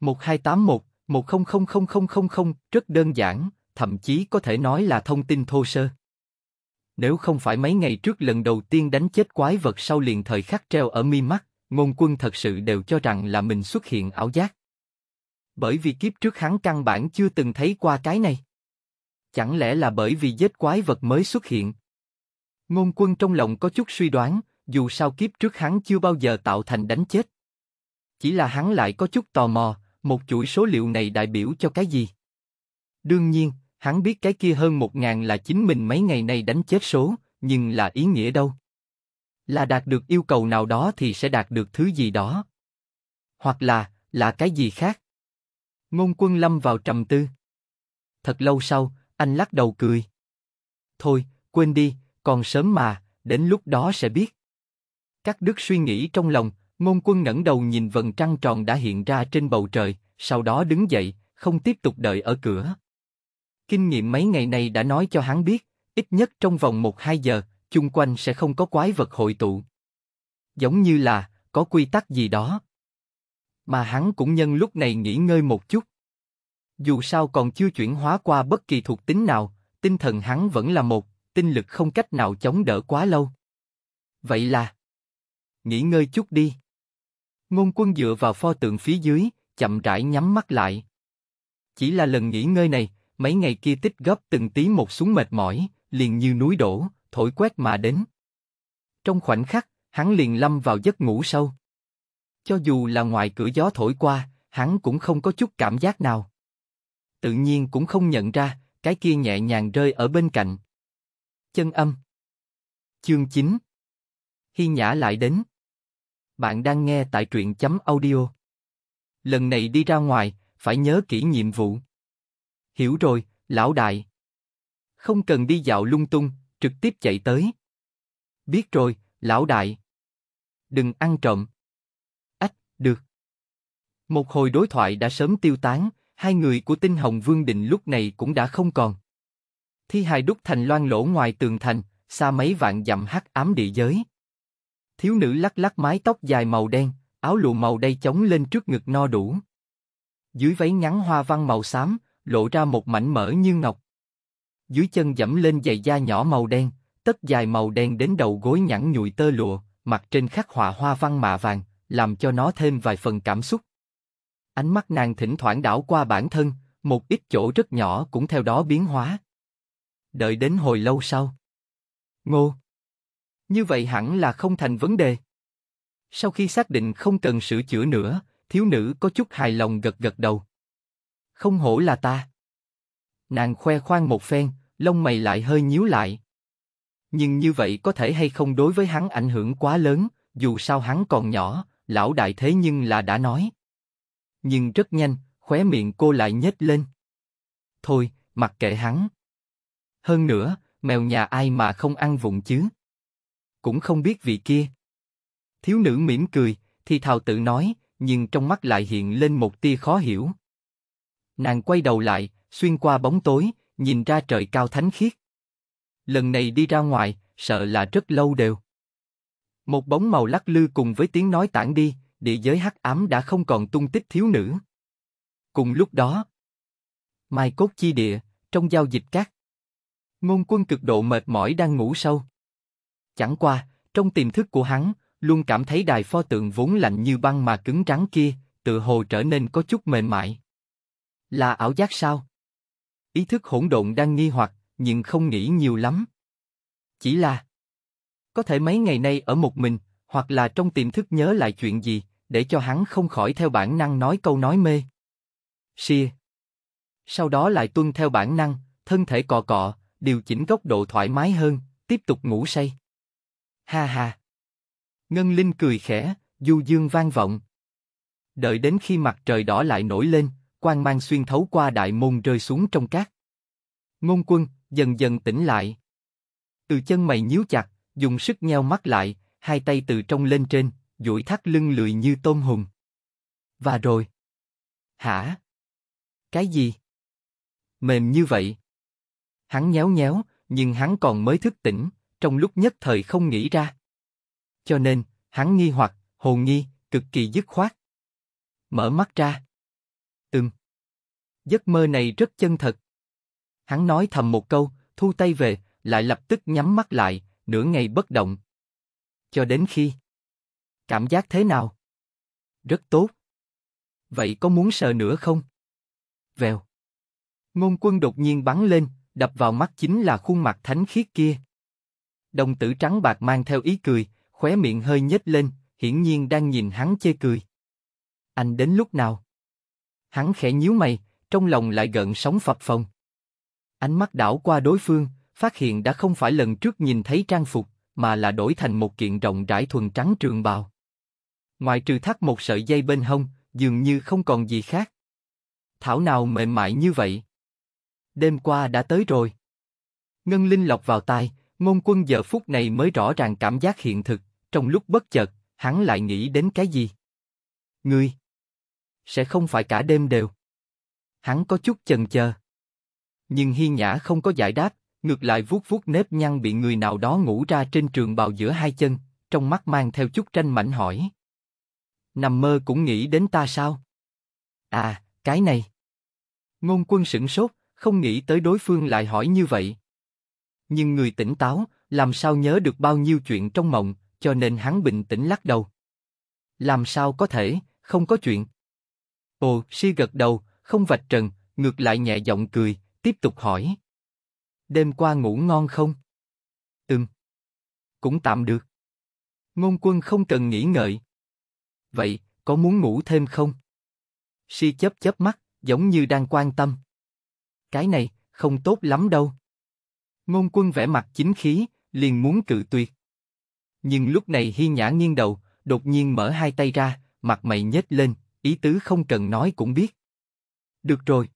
1281, 10000000, rất đơn giản, thậm chí có thể nói là thông tin thô sơ. Nếu không phải mấy ngày trước lần đầu tiên đánh chết quái vật sau liền thời khắc treo ở mi mắt, ngôn quân thật sự đều cho rằng là mình xuất hiện ảo giác. Bởi vì kiếp trước hắn căn bản chưa từng thấy qua cái này. Chẳng lẽ là bởi vì giết quái vật mới xuất hiện, Ngôn quân trong lòng có chút suy đoán, dù sao kiếp trước hắn chưa bao giờ tạo thành đánh chết. Chỉ là hắn lại có chút tò mò, một chuỗi số liệu này đại biểu cho cái gì? Đương nhiên, hắn biết cái kia hơn một ngàn là chính mình mấy ngày nay đánh chết số, nhưng là ý nghĩa đâu? Là đạt được yêu cầu nào đó thì sẽ đạt được thứ gì đó. Hoặc là, là cái gì khác. Ngôn quân lâm vào trầm tư. Thật lâu sau, anh lắc đầu cười. Thôi, quên đi, còn sớm mà, đến lúc đó sẽ biết. Các đức suy nghĩ trong lòng, ngôn quân ngẩng đầu nhìn vầng trăng tròn đã hiện ra trên bầu trời, sau đó đứng dậy, không tiếp tục đợi ở cửa. Kinh nghiệm mấy ngày này đã nói cho hắn biết, ít nhất trong vòng 1-2 giờ, chung quanh sẽ không có quái vật hội tụ. Giống như là, có quy tắc gì đó. Mà hắn cũng nhân lúc này nghỉ ngơi một chút. Dù sao còn chưa chuyển hóa qua bất kỳ thuộc tính nào, tinh thần hắn vẫn là một, tinh lực không cách nào chống đỡ quá lâu. Vậy là nghỉ ngơi chút đi. Ngôn quân dựa vào pho tượng phía dưới, chậm rãi nhắm mắt lại. Chỉ là lần nghỉ ngơi này, mấy ngày kia tích góp từng tí một xuống mệt mỏi, liền như núi đổ, thổi quét mà đến. Trong khoảnh khắc, hắn liền lâm vào giấc ngủ sâu. Cho dù là ngoài cửa gió thổi qua, hắn cũng không có chút cảm giác nào. Tự nhiên cũng không nhận ra, cái kia nhẹ nhàng rơi ở bên cạnh. Chân âm Chương 9 Hi Nhã lại đến Bạn đang nghe tại truyện chấm audio Lần này đi ra ngoài, phải nhớ kỹ nhiệm vụ Hiểu rồi, lão đại Không cần đi dạo lung tung, trực tiếp chạy tới Biết rồi, lão đại Đừng ăn trộm Ách, được Một hồi đối thoại đã sớm tiêu tán, hai người của Tinh Hồng Vương Định lúc này cũng đã không còn thi hài đúc thành loan lỗ ngoài tường thành, xa mấy vạn dặm hắc ám địa giới. Thiếu nữ lắc lắc mái tóc dài màu đen, áo lụa màu đay chống lên trước ngực no đủ. Dưới váy ngắn hoa văn màu xám, lộ ra một mảnh mỡ như ngọc. Dưới chân dẫm lên giày da nhỏ màu đen, tất dài màu đen đến đầu gối nhẵn nhụi tơ lụa, mặt trên khắc họa hoa văn mạ vàng, làm cho nó thêm vài phần cảm xúc. Ánh mắt nàng thỉnh thoảng đảo qua bản thân, một ít chỗ rất nhỏ cũng theo đó biến hóa đợi đến hồi lâu sau. Ngô. Như vậy hẳn là không thành vấn đề. Sau khi xác định không cần sửa chữa nữa, thiếu nữ có chút hài lòng gật gật đầu. Không hổ là ta. Nàng khoe khoang một phen, lông mày lại hơi nhíu lại. Nhưng như vậy có thể hay không đối với hắn ảnh hưởng quá lớn, dù sao hắn còn nhỏ, lão đại thế nhưng là đã nói. Nhưng rất nhanh, khóe miệng cô lại nhếch lên. Thôi, mặc kệ hắn. Hơn nữa, mèo nhà ai mà không ăn vụng chứ? Cũng không biết vị kia. Thiếu nữ mỉm cười, thì thào tự nói, nhưng trong mắt lại hiện lên một tia khó hiểu. Nàng quay đầu lại, xuyên qua bóng tối, nhìn ra trời cao thánh khiết. Lần này đi ra ngoài, sợ là rất lâu đều. Một bóng màu lắc lư cùng với tiếng nói tản đi, địa giới hắc ám đã không còn tung tích thiếu nữ. Cùng lúc đó, Mai cốt chi địa, trong giao dịch các Ngôn quân cực độ mệt mỏi đang ngủ sâu. Chẳng qua, trong tiềm thức của hắn, luôn cảm thấy đài pho tượng vốn lạnh như băng mà cứng rắn kia, tự hồ trở nên có chút mềm mại. Là ảo giác sao? Ý thức hỗn độn đang nghi hoặc, nhưng không nghĩ nhiều lắm. Chỉ là có thể mấy ngày nay ở một mình, hoặc là trong tiềm thức nhớ lại chuyện gì, để cho hắn không khỏi theo bản năng nói câu nói mê. Xìa. Sau đó lại tuân theo bản năng, thân thể cọ cọ, điều chỉnh góc độ thoải mái hơn, tiếp tục ngủ say. Ha ha. Ngân Linh cười khẽ, du dương vang vọng. Đợi đến khi mặt trời đỏ lại nổi lên, quang mang xuyên thấu qua đại môn rơi xuống trong cát. Ngôn quân, dần dần tỉnh lại. Từ chân mày nhíu chặt, dùng sức nheo mắt lại, hai tay từ trong lên trên, duỗi thắt lưng lười như tôm hùng. Và rồi. Hả? Cái gì? Mềm như vậy. Hắn nhéo nhéo, nhưng hắn còn mới thức tỉnh, trong lúc nhất thời không nghĩ ra. Cho nên, hắn nghi hoặc, hồn nghi, cực kỳ dứt khoát. Mở mắt ra. Ừm. Giấc mơ này rất chân thật. Hắn nói thầm một câu, thu tay về, lại lập tức nhắm mắt lại, nửa ngày bất động. Cho đến khi... Cảm giác thế nào? Rất tốt. Vậy có muốn sờ nữa không? Vèo. Ngôn quân đột nhiên bắn lên, đập vào mắt chính là khuôn mặt thánh khiết kia. Đồng tử trắng bạc mang theo ý cười, khóe miệng hơi nhếch lên, hiển nhiên đang nhìn hắn chê cười. Anh đến lúc nào? Hắn khẽ nhíu mày, trong lòng lại gợn sóng phập phồng. Ánh mắt đảo qua đối phương, phát hiện đã không phải lần trước nhìn thấy trang phục, mà là đổi thành một kiện rộng rãi thuần trắng trường bào. Ngoài trừ thắt một sợi dây bên hông, dường như không còn gì khác. Thảo nào mềm mại như vậy đêm qua đã tới rồi. Ngân Linh lọc vào tai, ngôn quân giờ phút này mới rõ ràng cảm giác hiện thực, trong lúc bất chợt, hắn lại nghĩ đến cái gì? Ngươi! Sẽ không phải cả đêm đều. Hắn có chút chần chờ. Nhưng Hi Nhã không có giải đáp, ngược lại vuốt vuốt nếp nhăn bị người nào đó ngủ ra trên trường bào giữa hai chân, trong mắt mang theo chút tranh mảnh hỏi. Nằm mơ cũng nghĩ đến ta sao? À, cái này. Ngôn quân sửng sốt, không nghĩ tới đối phương lại hỏi như vậy. Nhưng người tỉnh táo, làm sao nhớ được bao nhiêu chuyện trong mộng, cho nên hắn bình tĩnh lắc đầu. Làm sao có thể, không có chuyện. Ồ, si gật đầu, không vạch trần, ngược lại nhẹ giọng cười, tiếp tục hỏi. Đêm qua ngủ ngon không? Ừm. Cũng tạm được. Ngôn quân không cần nghĩ ngợi. Vậy, có muốn ngủ thêm không? Si chớp chớp mắt, giống như đang quan tâm cái này, không tốt lắm đâu. Ngôn quân vẽ mặt chính khí, liền muốn cự tuyệt. Nhưng lúc này Hi Nhã nghiêng đầu, đột nhiên mở hai tay ra, mặt mày nhếch lên, ý tứ không cần nói cũng biết. Được rồi.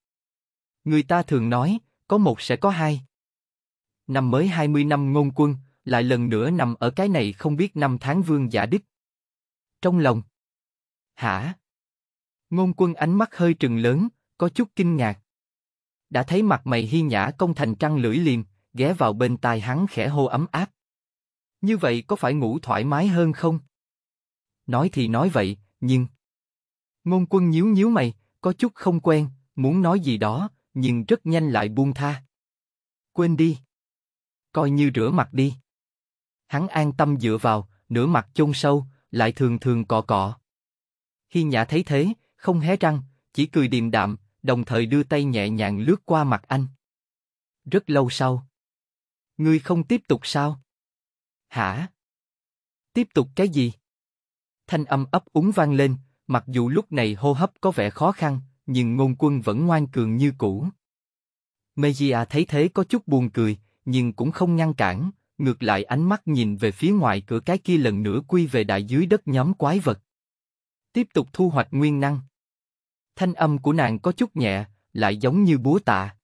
Người ta thường nói, có một sẽ có hai. Năm mới 20 năm ngôn quân, lại lần nữa nằm ở cái này không biết năm tháng vương giả đích. Trong lòng. Hả? Ngôn quân ánh mắt hơi trừng lớn, có chút kinh ngạc đã thấy mặt mày hi nhã công thành trăng lưỡi liềm, ghé vào bên tai hắn khẽ hô ấm áp. Như vậy có phải ngủ thoải mái hơn không? Nói thì nói vậy, nhưng... Ngôn quân nhíu nhíu mày, có chút không quen, muốn nói gì đó, nhưng rất nhanh lại buông tha. Quên đi. Coi như rửa mặt đi. Hắn an tâm dựa vào, nửa mặt chôn sâu, lại thường thường cọ cọ. Hi Nhã thấy thế, không hé răng, chỉ cười điềm đạm, đồng thời đưa tay nhẹ nhàng lướt qua mặt anh. Rất lâu sau. Ngươi không tiếp tục sao? Hả? Tiếp tục cái gì? Thanh âm ấp úng vang lên, mặc dù lúc này hô hấp có vẻ khó khăn, nhưng ngôn quân vẫn ngoan cường như cũ. Mejia thấy thế có chút buồn cười, nhưng cũng không ngăn cản, ngược lại ánh mắt nhìn về phía ngoài cửa cái kia lần nữa quy về đại dưới đất nhóm quái vật. Tiếp tục thu hoạch nguyên năng. Thanh âm của nàng có chút nhẹ, lại giống như búa tạ.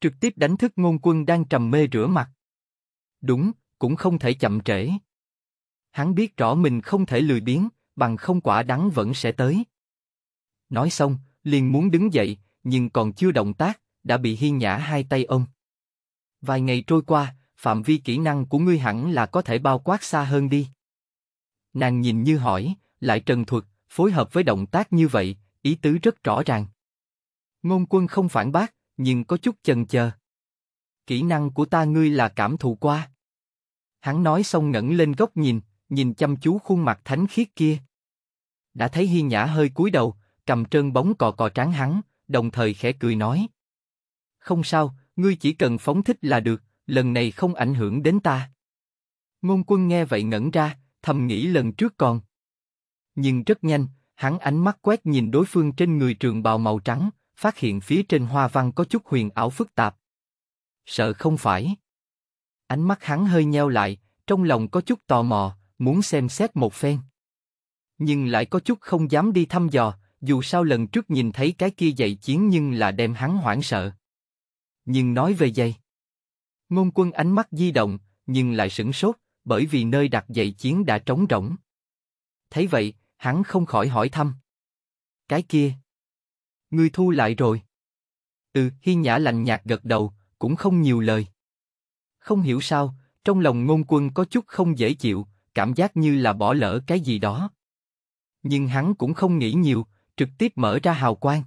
Trực tiếp đánh thức ngôn quân đang trầm mê rửa mặt. Đúng, cũng không thể chậm trễ. Hắn biết rõ mình không thể lười biếng, bằng không quả đắng vẫn sẽ tới. Nói xong, liền muốn đứng dậy, nhưng còn chưa động tác, đã bị Hiên Nhã hai tay ôm. Vài ngày trôi qua, phạm vi kỹ năng của ngươi hẳn là có thể bao quát xa hơn đi. Nàng nhìn như hỏi, lại trần thuật, phối hợp với động tác như vậy, ý tứ rất rõ ràng. Ngôn quân không phản bác, nhưng có chút chần chờ. Kỹ năng của ta ngươi là cảm thụ qua. Hắn nói xong ngẩng lên góc nhìn, nhìn chăm chú khuôn mặt thánh khiết kia. Đã thấy Hi Nhã hơi cúi đầu, cầm trơn bóng cò cò tráng hắn, đồng thời khẽ cười nói. Không sao, ngươi chỉ cần phóng thích là được, lần này không ảnh hưởng đến ta. Ngôn quân nghe vậy ngẩn ra, thầm nghĩ lần trước còn. Nhưng rất nhanh, hắn ánh mắt quét nhìn đối phương trên người trường bào màu trắng, phát hiện phía trên hoa văn có chút huyền ảo phức tạp. Sợ không phải. Ánh mắt hắn hơi nheo lại, trong lòng có chút tò mò, muốn xem xét một phen. Nhưng lại có chút không dám đi thăm dò, dù sao lần trước nhìn thấy cái kia dậy chiến nhưng là đem hắn hoảng sợ. Nhưng nói về dây. Ngôn quân ánh mắt di động, nhưng lại sửng sốt, bởi vì nơi đặt dậy chiến đã trống rỗng. Thấy vậy, hắn không khỏi hỏi thăm. Cái kia, ngươi thu lại rồi. Ừ, Hi Nhã lạnh nhạt gật đầu, cũng không nhiều lời. Không hiểu sao, trong lòng ngôn quân có chút không dễ chịu, cảm giác như là bỏ lỡ cái gì đó. Nhưng hắn cũng không nghĩ nhiều, trực tiếp mở ra hào quang.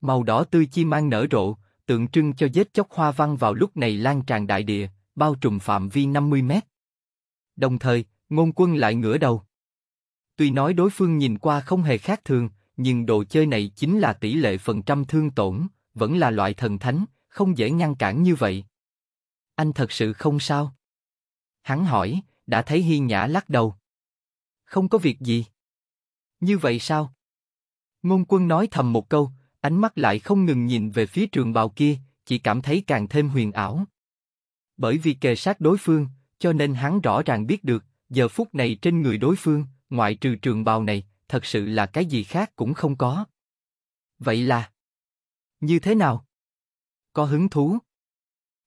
Màu đỏ tươi chi mang nở rộ, tượng trưng cho vết chóc hoa văn vào lúc này lan tràn đại địa, bao trùm phạm vi 50 mét. Đồng thời, ngôn quân lại ngửa đầu. Tuy nói đối phương nhìn qua không hề khác thường, nhưng đồ chơi này chính là tỷ lệ phần trăm thương tổn, vẫn là loại thần thánh, không dễ ngăn cản như vậy. Anh thật sự không sao? Hắn hỏi, đã thấy Hi Nhã lắc đầu. Không có việc gì. Như vậy sao? Ngôn quân nói thầm một câu, ánh mắt lại không ngừng nhìn về phía trường bào kia, chỉ cảm thấy càng thêm huyền ảo. Bởi vì kề sát đối phương, cho nên hắn rõ ràng biết được, giờ phút này trên người đối phương, ngoại trừ trường bào này, thật sự là cái gì khác cũng không có. Vậy là... Như thế nào? Có hứng thú?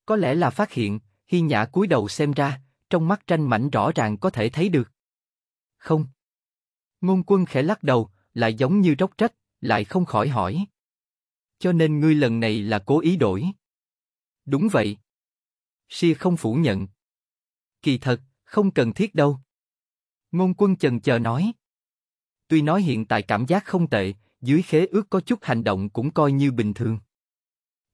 Có lẽ là phát hiện, Hi Nhã cúi đầu xem ra, trong mắt tranh mảnh rõ ràng có thể thấy được. Không. Ngôn quân khẽ lắc đầu, lại giống như róc trách lại không khỏi hỏi. Cho nên ngươi lần này là cố ý đổi. Đúng vậy. si không phủ nhận. Kỳ thật, không cần thiết đâu. Ngôn quân chần chờ nói. Tuy nói hiện tại cảm giác không tệ, dưới khế ước có chút hành động cũng coi như bình thường.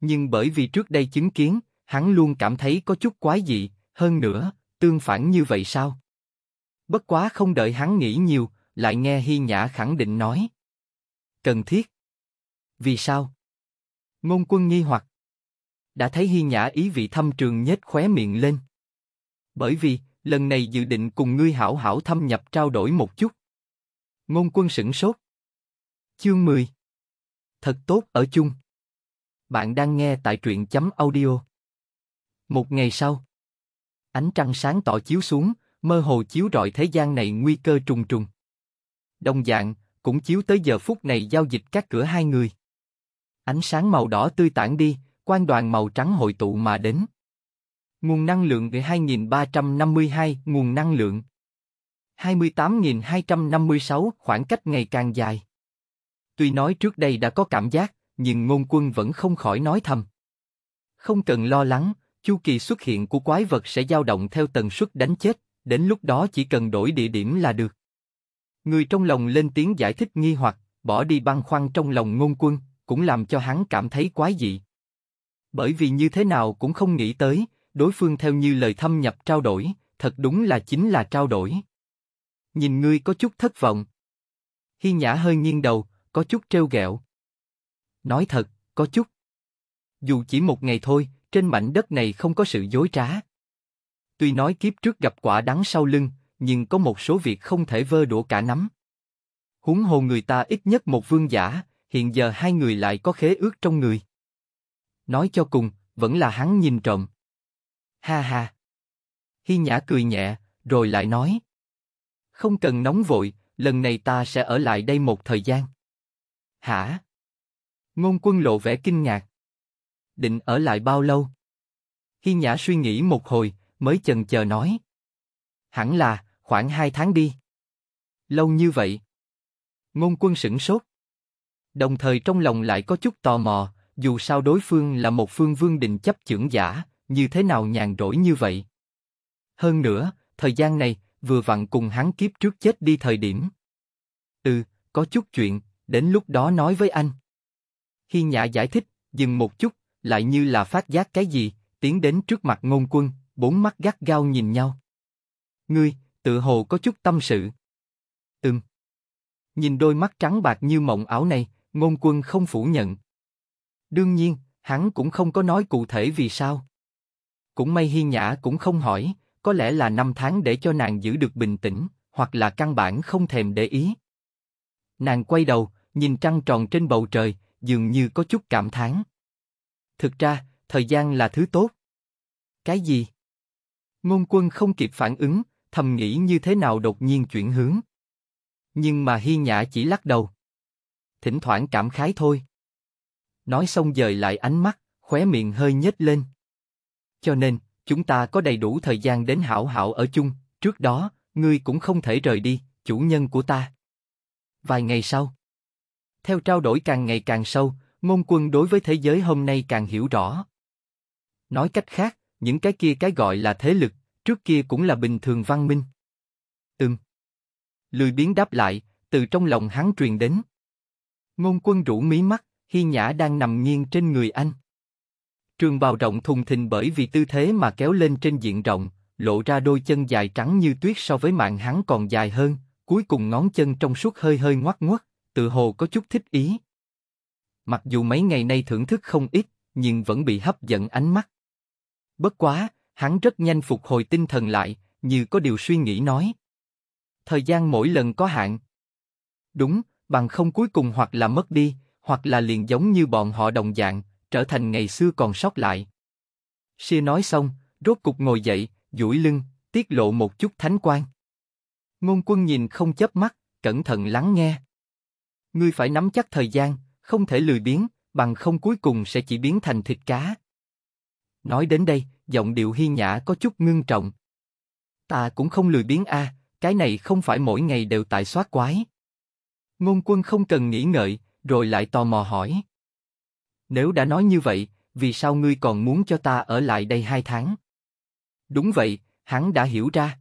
Nhưng bởi vì trước đây chứng kiến, hắn luôn cảm thấy có chút quái dị, hơn nữa, tương phản như vậy sao? Bất quá không đợi hắn nghĩ nhiều, lại nghe Hi Nhã khẳng định nói. Cần thiết. Vì sao? Ngôn quân nghi hoặc. Đã thấy Hi Nhã ý vị thâm trường nhếch khóe miệng lên. Bởi vì, lần này dự định cùng ngươi hảo hảo thâm nhập trao đổi một chút. Ngôn quân sửng sốt. Chương 10 Thật tốt ở chung. Bạn đang nghe tại truyện chấm audio. Một ngày sau, ánh trăng sáng tỏ chiếu xuống, mơ hồ chiếu rọi thế gian này nguy cơ trùng trùng. đông dạng, cũng chiếu tới giờ phút này giao dịch các cửa hai người. Ánh sáng màu đỏ tươi tản đi, quan đoàn màu trắng hội tụ mà đến. Nguồn năng lượng 2352, nguồn năng lượng 28.256, khoảng cách ngày càng dài. Tuy nói trước đây đã có cảm giác, nhưng ngôn quân vẫn không khỏi nói thầm. Không cần lo lắng, chu kỳ xuất hiện của quái vật sẽ dao động theo tần suất đánh chết, đến lúc đó chỉ cần đổi địa điểm là được. Người trong lòng lên tiếng giải thích nghi hoặc, bỏ đi băng khoăn trong lòng ngôn quân, cũng làm cho hắn cảm thấy quái dị. Bởi vì như thế nào cũng không nghĩ tới, đối phương theo như lời thâm nhập trao đổi, thật đúng là chính là trao đổi. Nhìn ngươi có chút thất vọng. Hi Nhã hơi nghiêng đầu, có chút treo gẹo. Nói thật, có chút. Dù chỉ một ngày thôi, trên mảnh đất này không có sự dối trá. Tuy nói kiếp trước gặp quả đắng sau lưng, nhưng có một số việc không thể vơ đũa cả nắm. Huống hồ người ta ít nhất một vương giả, hiện giờ hai người lại có khế ước trong người. Nói cho cùng, vẫn là hắn nhìn trộm. Ha ha. Hi Nhã cười nhẹ, rồi lại nói. Không cần nóng vội, lần này ta sẽ ở lại đây một thời gian. Hả? Ngôn quân lộ vẻ kinh ngạc. Định ở lại bao lâu? Hi Nhã suy nghĩ một hồi, mới chần chờ nói. Hẳn là, khoảng hai tháng đi. Lâu như vậy. Ngôn quân sửng sốt. Đồng thời trong lòng lại có chút tò mò, dù sao đối phương là một phương vương đình chấp trưởng giả, như thế nào nhàn rỗi như vậy. Hơn nữa, thời gian này vừa vặn cùng hắn kiếp trước chết đi thời điểm. Ừ, có chút chuyện, đến lúc đó nói với anh. Hi Nhã giải thích, dừng một chút, lại như là phát giác cái gì, tiến đến trước mặt ngôn quân, bốn mắt gắt gao nhìn nhau. Ngươi, tự hồ có chút tâm sự. Ừm. Nhìn đôi mắt trắng bạc như mộng ảo này, ngôn quân không phủ nhận. Đương nhiên, hắn cũng không có nói cụ thể vì sao. Cũng may Hi Nhã cũng không hỏi, có lẽ là năm tháng để cho nàng giữ được bình tĩnh, hoặc là căn bản không thèm để ý. Nàng quay đầu, nhìn trăng tròn trên bầu trời, dường như có chút cảm thán. Thực ra, thời gian là thứ tốt. Cái gì? Ngôn quân không kịp phản ứng, thầm nghĩ như thế nào đột nhiên chuyển hướng. Nhưng mà Hi Nhã chỉ lắc đầu. Thỉnh thoảng cảm khái thôi. Nói xong dời lại ánh mắt, khóe miệng hơi nhếch lên cho nên chúng ta có đầy đủ thời gian đến hảo hảo ở chung. Trước đó, ngươi cũng không thể rời đi, chủ nhân của ta. Vài ngày sau, theo trao đổi càng ngày càng sâu, Ngôn Quân đối với thế giới hôm nay càng hiểu rõ. Nói cách khác, những cái kia cái gọi là thế lực, trước kia cũng là bình thường văn minh. Ừm. Lười biến đáp lại, từ trong lòng hắn truyền đến. Ngôn Quân rũ mí mắt, Hi Nhã đang nằm nghiêng trên người anh. Trường bào rộng thùng thình bởi vì tư thế mà kéo lên trên diện rộng, lộ ra đôi chân dài trắng như tuyết so với mạng hắn còn dài hơn, cuối cùng ngón chân trong suốt hơi hơi ngoắt ngoắt, tự hồ có chút thích ý. Mặc dù mấy ngày nay thưởng thức không ít, nhưng vẫn bị hấp dẫn ánh mắt. Bất quá, hắn rất nhanh phục hồi tinh thần lại, như có điều suy nghĩ nói. Thời gian mỗi lần có hạn. Đúng, bằng không cuối cùng hoặc là mất đi, hoặc là liền giống như bọn họ đồng dạng, trở thành ngày xưa còn sót lại. Xia nói xong, rốt cục ngồi dậy, duỗi lưng, tiết lộ một chút thánh quan. Ngôn quân nhìn không chớp mắt, cẩn thận lắng nghe. Ngươi phải nắm chắc thời gian, không thể lười biến, bằng không cuối cùng sẽ chỉ biến thành thịt cá. Nói đến đây, giọng điệu hi nhã có chút ngưng trọng. Ta cũng không lười biến a, cái này không phải mỗi ngày đều tại soát quái. Ngôn quân không cần nghĩ ngợi, rồi lại tò mò hỏi. Nếu đã nói như vậy, vì sao ngươi còn muốn cho ta ở lại đây hai tháng? Đúng vậy, hắn đã hiểu ra.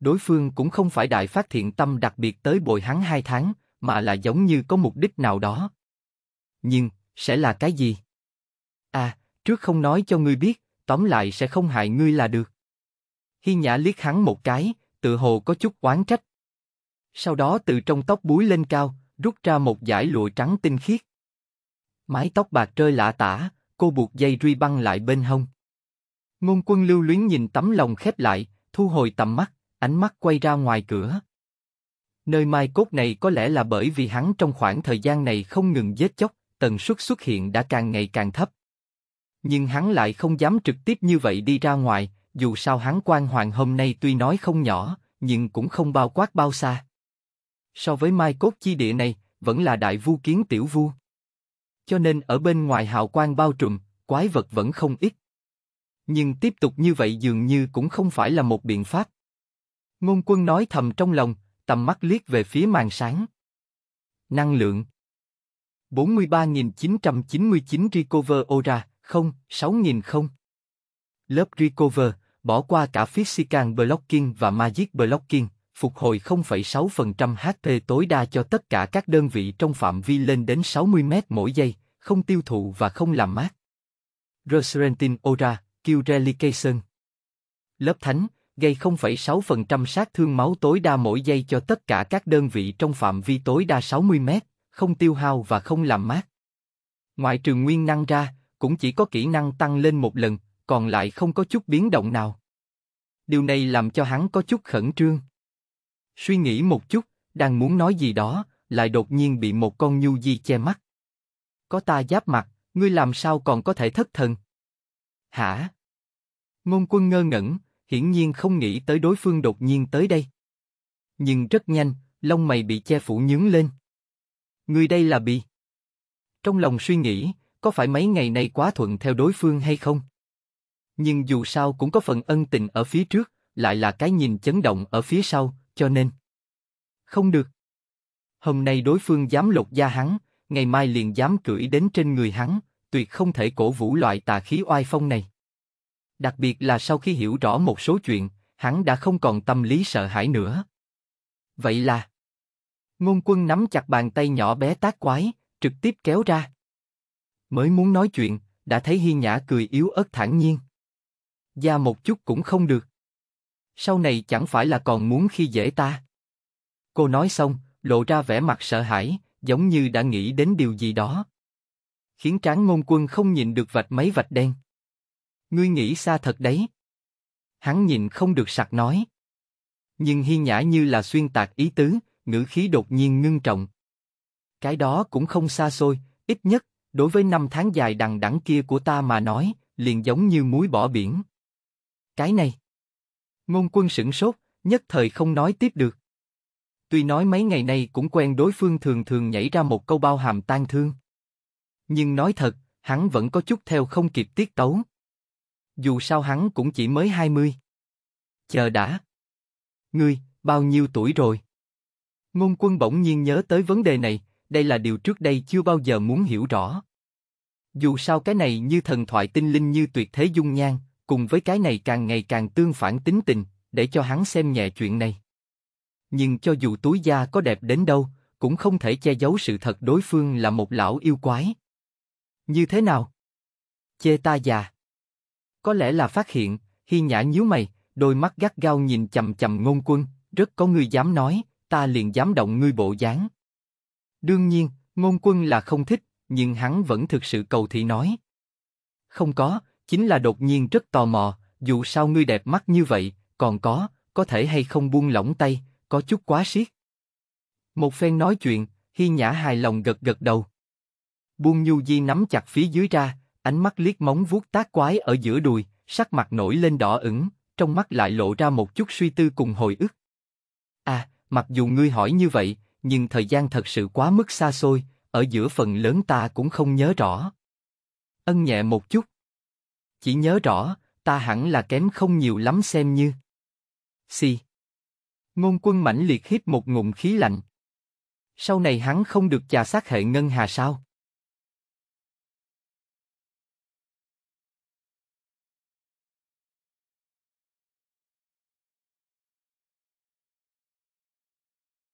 Đối phương cũng không phải đại phát thiện tâm đặc biệt tới bồi hắn hai tháng, mà là giống như có mục đích nào đó. Nhưng, sẽ là cái gì? À, trước không nói cho ngươi biết, tóm lại sẽ không hại ngươi là được. Hi Nhã liếc hắn một cái, tự hồ có chút oán trách. Sau đó từ trong tóc búi lên cao, rút ra một dải lụa trắng tinh khiết. Mái tóc bạc rơi lạ tả, cô buộc dây ruy băng lại bên hông. Ngôn quân lưu luyến nhìn tấm lòng khép lại, thu hồi tầm mắt, ánh mắt quay ra ngoài cửa. Nơi mai cốt này có lẽ là bởi vì hắn trong khoảng thời gian này không ngừng giết chóc, tần suất xuất hiện đã càng ngày càng thấp. Nhưng hắn lại không dám trực tiếp như vậy đi ra ngoài, dù sao hắn quan hoàng hôm nay tuy nói không nhỏ, nhưng cũng không bao quát bao xa. So với mai cốt chi địa này, vẫn là đại vu kiến tiểu vua cho nên ở bên ngoài hào quang bao trùm, quái vật vẫn không ít. Nhưng tiếp tục như vậy dường như cũng không phải là một biện pháp. Ngôn quân nói thầm trong lòng, tầm mắt liếc về phía màn sáng. Năng lượng 43.999 Recover Ora, không, 6.000 không. Lớp Recover, bỏ qua cả Physical Blocking và Magic Blocking phục hồi 0,6% HP tối đa cho tất cả các đơn vị trong phạm vi lên đến 60 m mỗi giây, không tiêu thụ và không làm mát. Reserentin Ora, Curelication Lớp thánh, gây 0,6% sát thương máu tối đa mỗi giây cho tất cả các đơn vị trong phạm vi tối đa 60 m, không tiêu hao và không làm mát. Ngoại trừ nguyên năng ra, cũng chỉ có kỹ năng tăng lên một lần, còn lại không có chút biến động nào. Điều này làm cho hắn có chút khẩn trương. Suy nghĩ một chút, đang muốn nói gì đó, lại đột nhiên bị một con nhu di che mắt. Có ta giáp mặt, ngươi làm sao còn có thể thất thần? Hả? Ngôn quân ngơ ngẩn, hiển nhiên không nghĩ tới đối phương đột nhiên tới đây. Nhưng rất nhanh, lông mày bị che phủ nhướng lên. Người đây là bị. Trong lòng suy nghĩ, có phải mấy ngày nay quá thuận theo đối phương hay không? Nhưng dù sao cũng có phần ân tình ở phía trước, lại là cái nhìn chấn động ở phía sau, cho nên, không được. Hôm nay đối phương dám lột da hắn, ngày mai liền dám cưỡi đến trên người hắn, tuyệt không thể cổ vũ loại tà khí oai phong này. Đặc biệt là sau khi hiểu rõ một số chuyện, hắn đã không còn tâm lý sợ hãi nữa. Vậy là, ngôn quân nắm chặt bàn tay nhỏ bé tác quái, trực tiếp kéo ra. Mới muốn nói chuyện, đã thấy Hi Nhã cười yếu ớt thản nhiên. Da một chút cũng không được sau này chẳng phải là còn muốn khi dễ ta. Cô nói xong, lộ ra vẻ mặt sợ hãi, giống như đã nghĩ đến điều gì đó. Khiến tráng ngôn quân không nhìn được vạch mấy vạch đen. Ngươi nghĩ xa thật đấy. Hắn nhìn không được sặc nói. Nhưng hi nhã như là xuyên tạc ý tứ, ngữ khí đột nhiên ngưng trọng. Cái đó cũng không xa xôi, ít nhất, đối với năm tháng dài đằng đẵng kia của ta mà nói, liền giống như muối bỏ biển. Cái này Ngôn quân sửng sốt, nhất thời không nói tiếp được. Tuy nói mấy ngày nay cũng quen đối phương thường thường nhảy ra một câu bao hàm tan thương. Nhưng nói thật, hắn vẫn có chút theo không kịp tiết tấu. Dù sao hắn cũng chỉ mới 20. Chờ đã. Ngươi, bao nhiêu tuổi rồi? Ngôn quân bỗng nhiên nhớ tới vấn đề này, đây là điều trước đây chưa bao giờ muốn hiểu rõ. Dù sao cái này như thần thoại tinh linh như tuyệt thế dung nhan, cùng với cái này càng ngày càng tương phản tính tình, để cho hắn xem nhẹ chuyện này. Nhưng cho dù túi da có đẹp đến đâu, cũng không thể che giấu sự thật đối phương là một lão yêu quái. Như thế nào? Chê ta già. Có lẽ là phát hiện, Hi Nhã nhíu mày, đôi mắt gắt gao nhìn chầm chầm ngôn quân, rất có người dám nói, ta liền dám động ngươi bộ dáng. Đương nhiên, ngôn quân là không thích, nhưng hắn vẫn thực sự cầu thị nói. Không có, chính là đột nhiên rất tò mò, dù sao ngươi đẹp mắt như vậy, còn có, có thể hay không buông lỏng tay, có chút quá siết. Một phen nói chuyện, Hi Nhã hài lòng gật gật đầu. Buông Nhu Di nắm chặt phía dưới ra, ánh mắt liếc móng vuốt tác quái ở giữa đùi, sắc mặt nổi lên đỏ ửng, trong mắt lại lộ ra một chút suy tư cùng hồi ức. À, mặc dù ngươi hỏi như vậy, nhưng thời gian thật sự quá mức xa xôi, ở giữa phần lớn ta cũng không nhớ rõ. Ân nhẹ một chút. Chỉ nhớ rõ, ta hẳn là kém không nhiều lắm xem như. Si. Ngôn quân mãnh liệt hít một ngụm khí lạnh. Sau này hắn không được trà sát hệ ngân hà sao?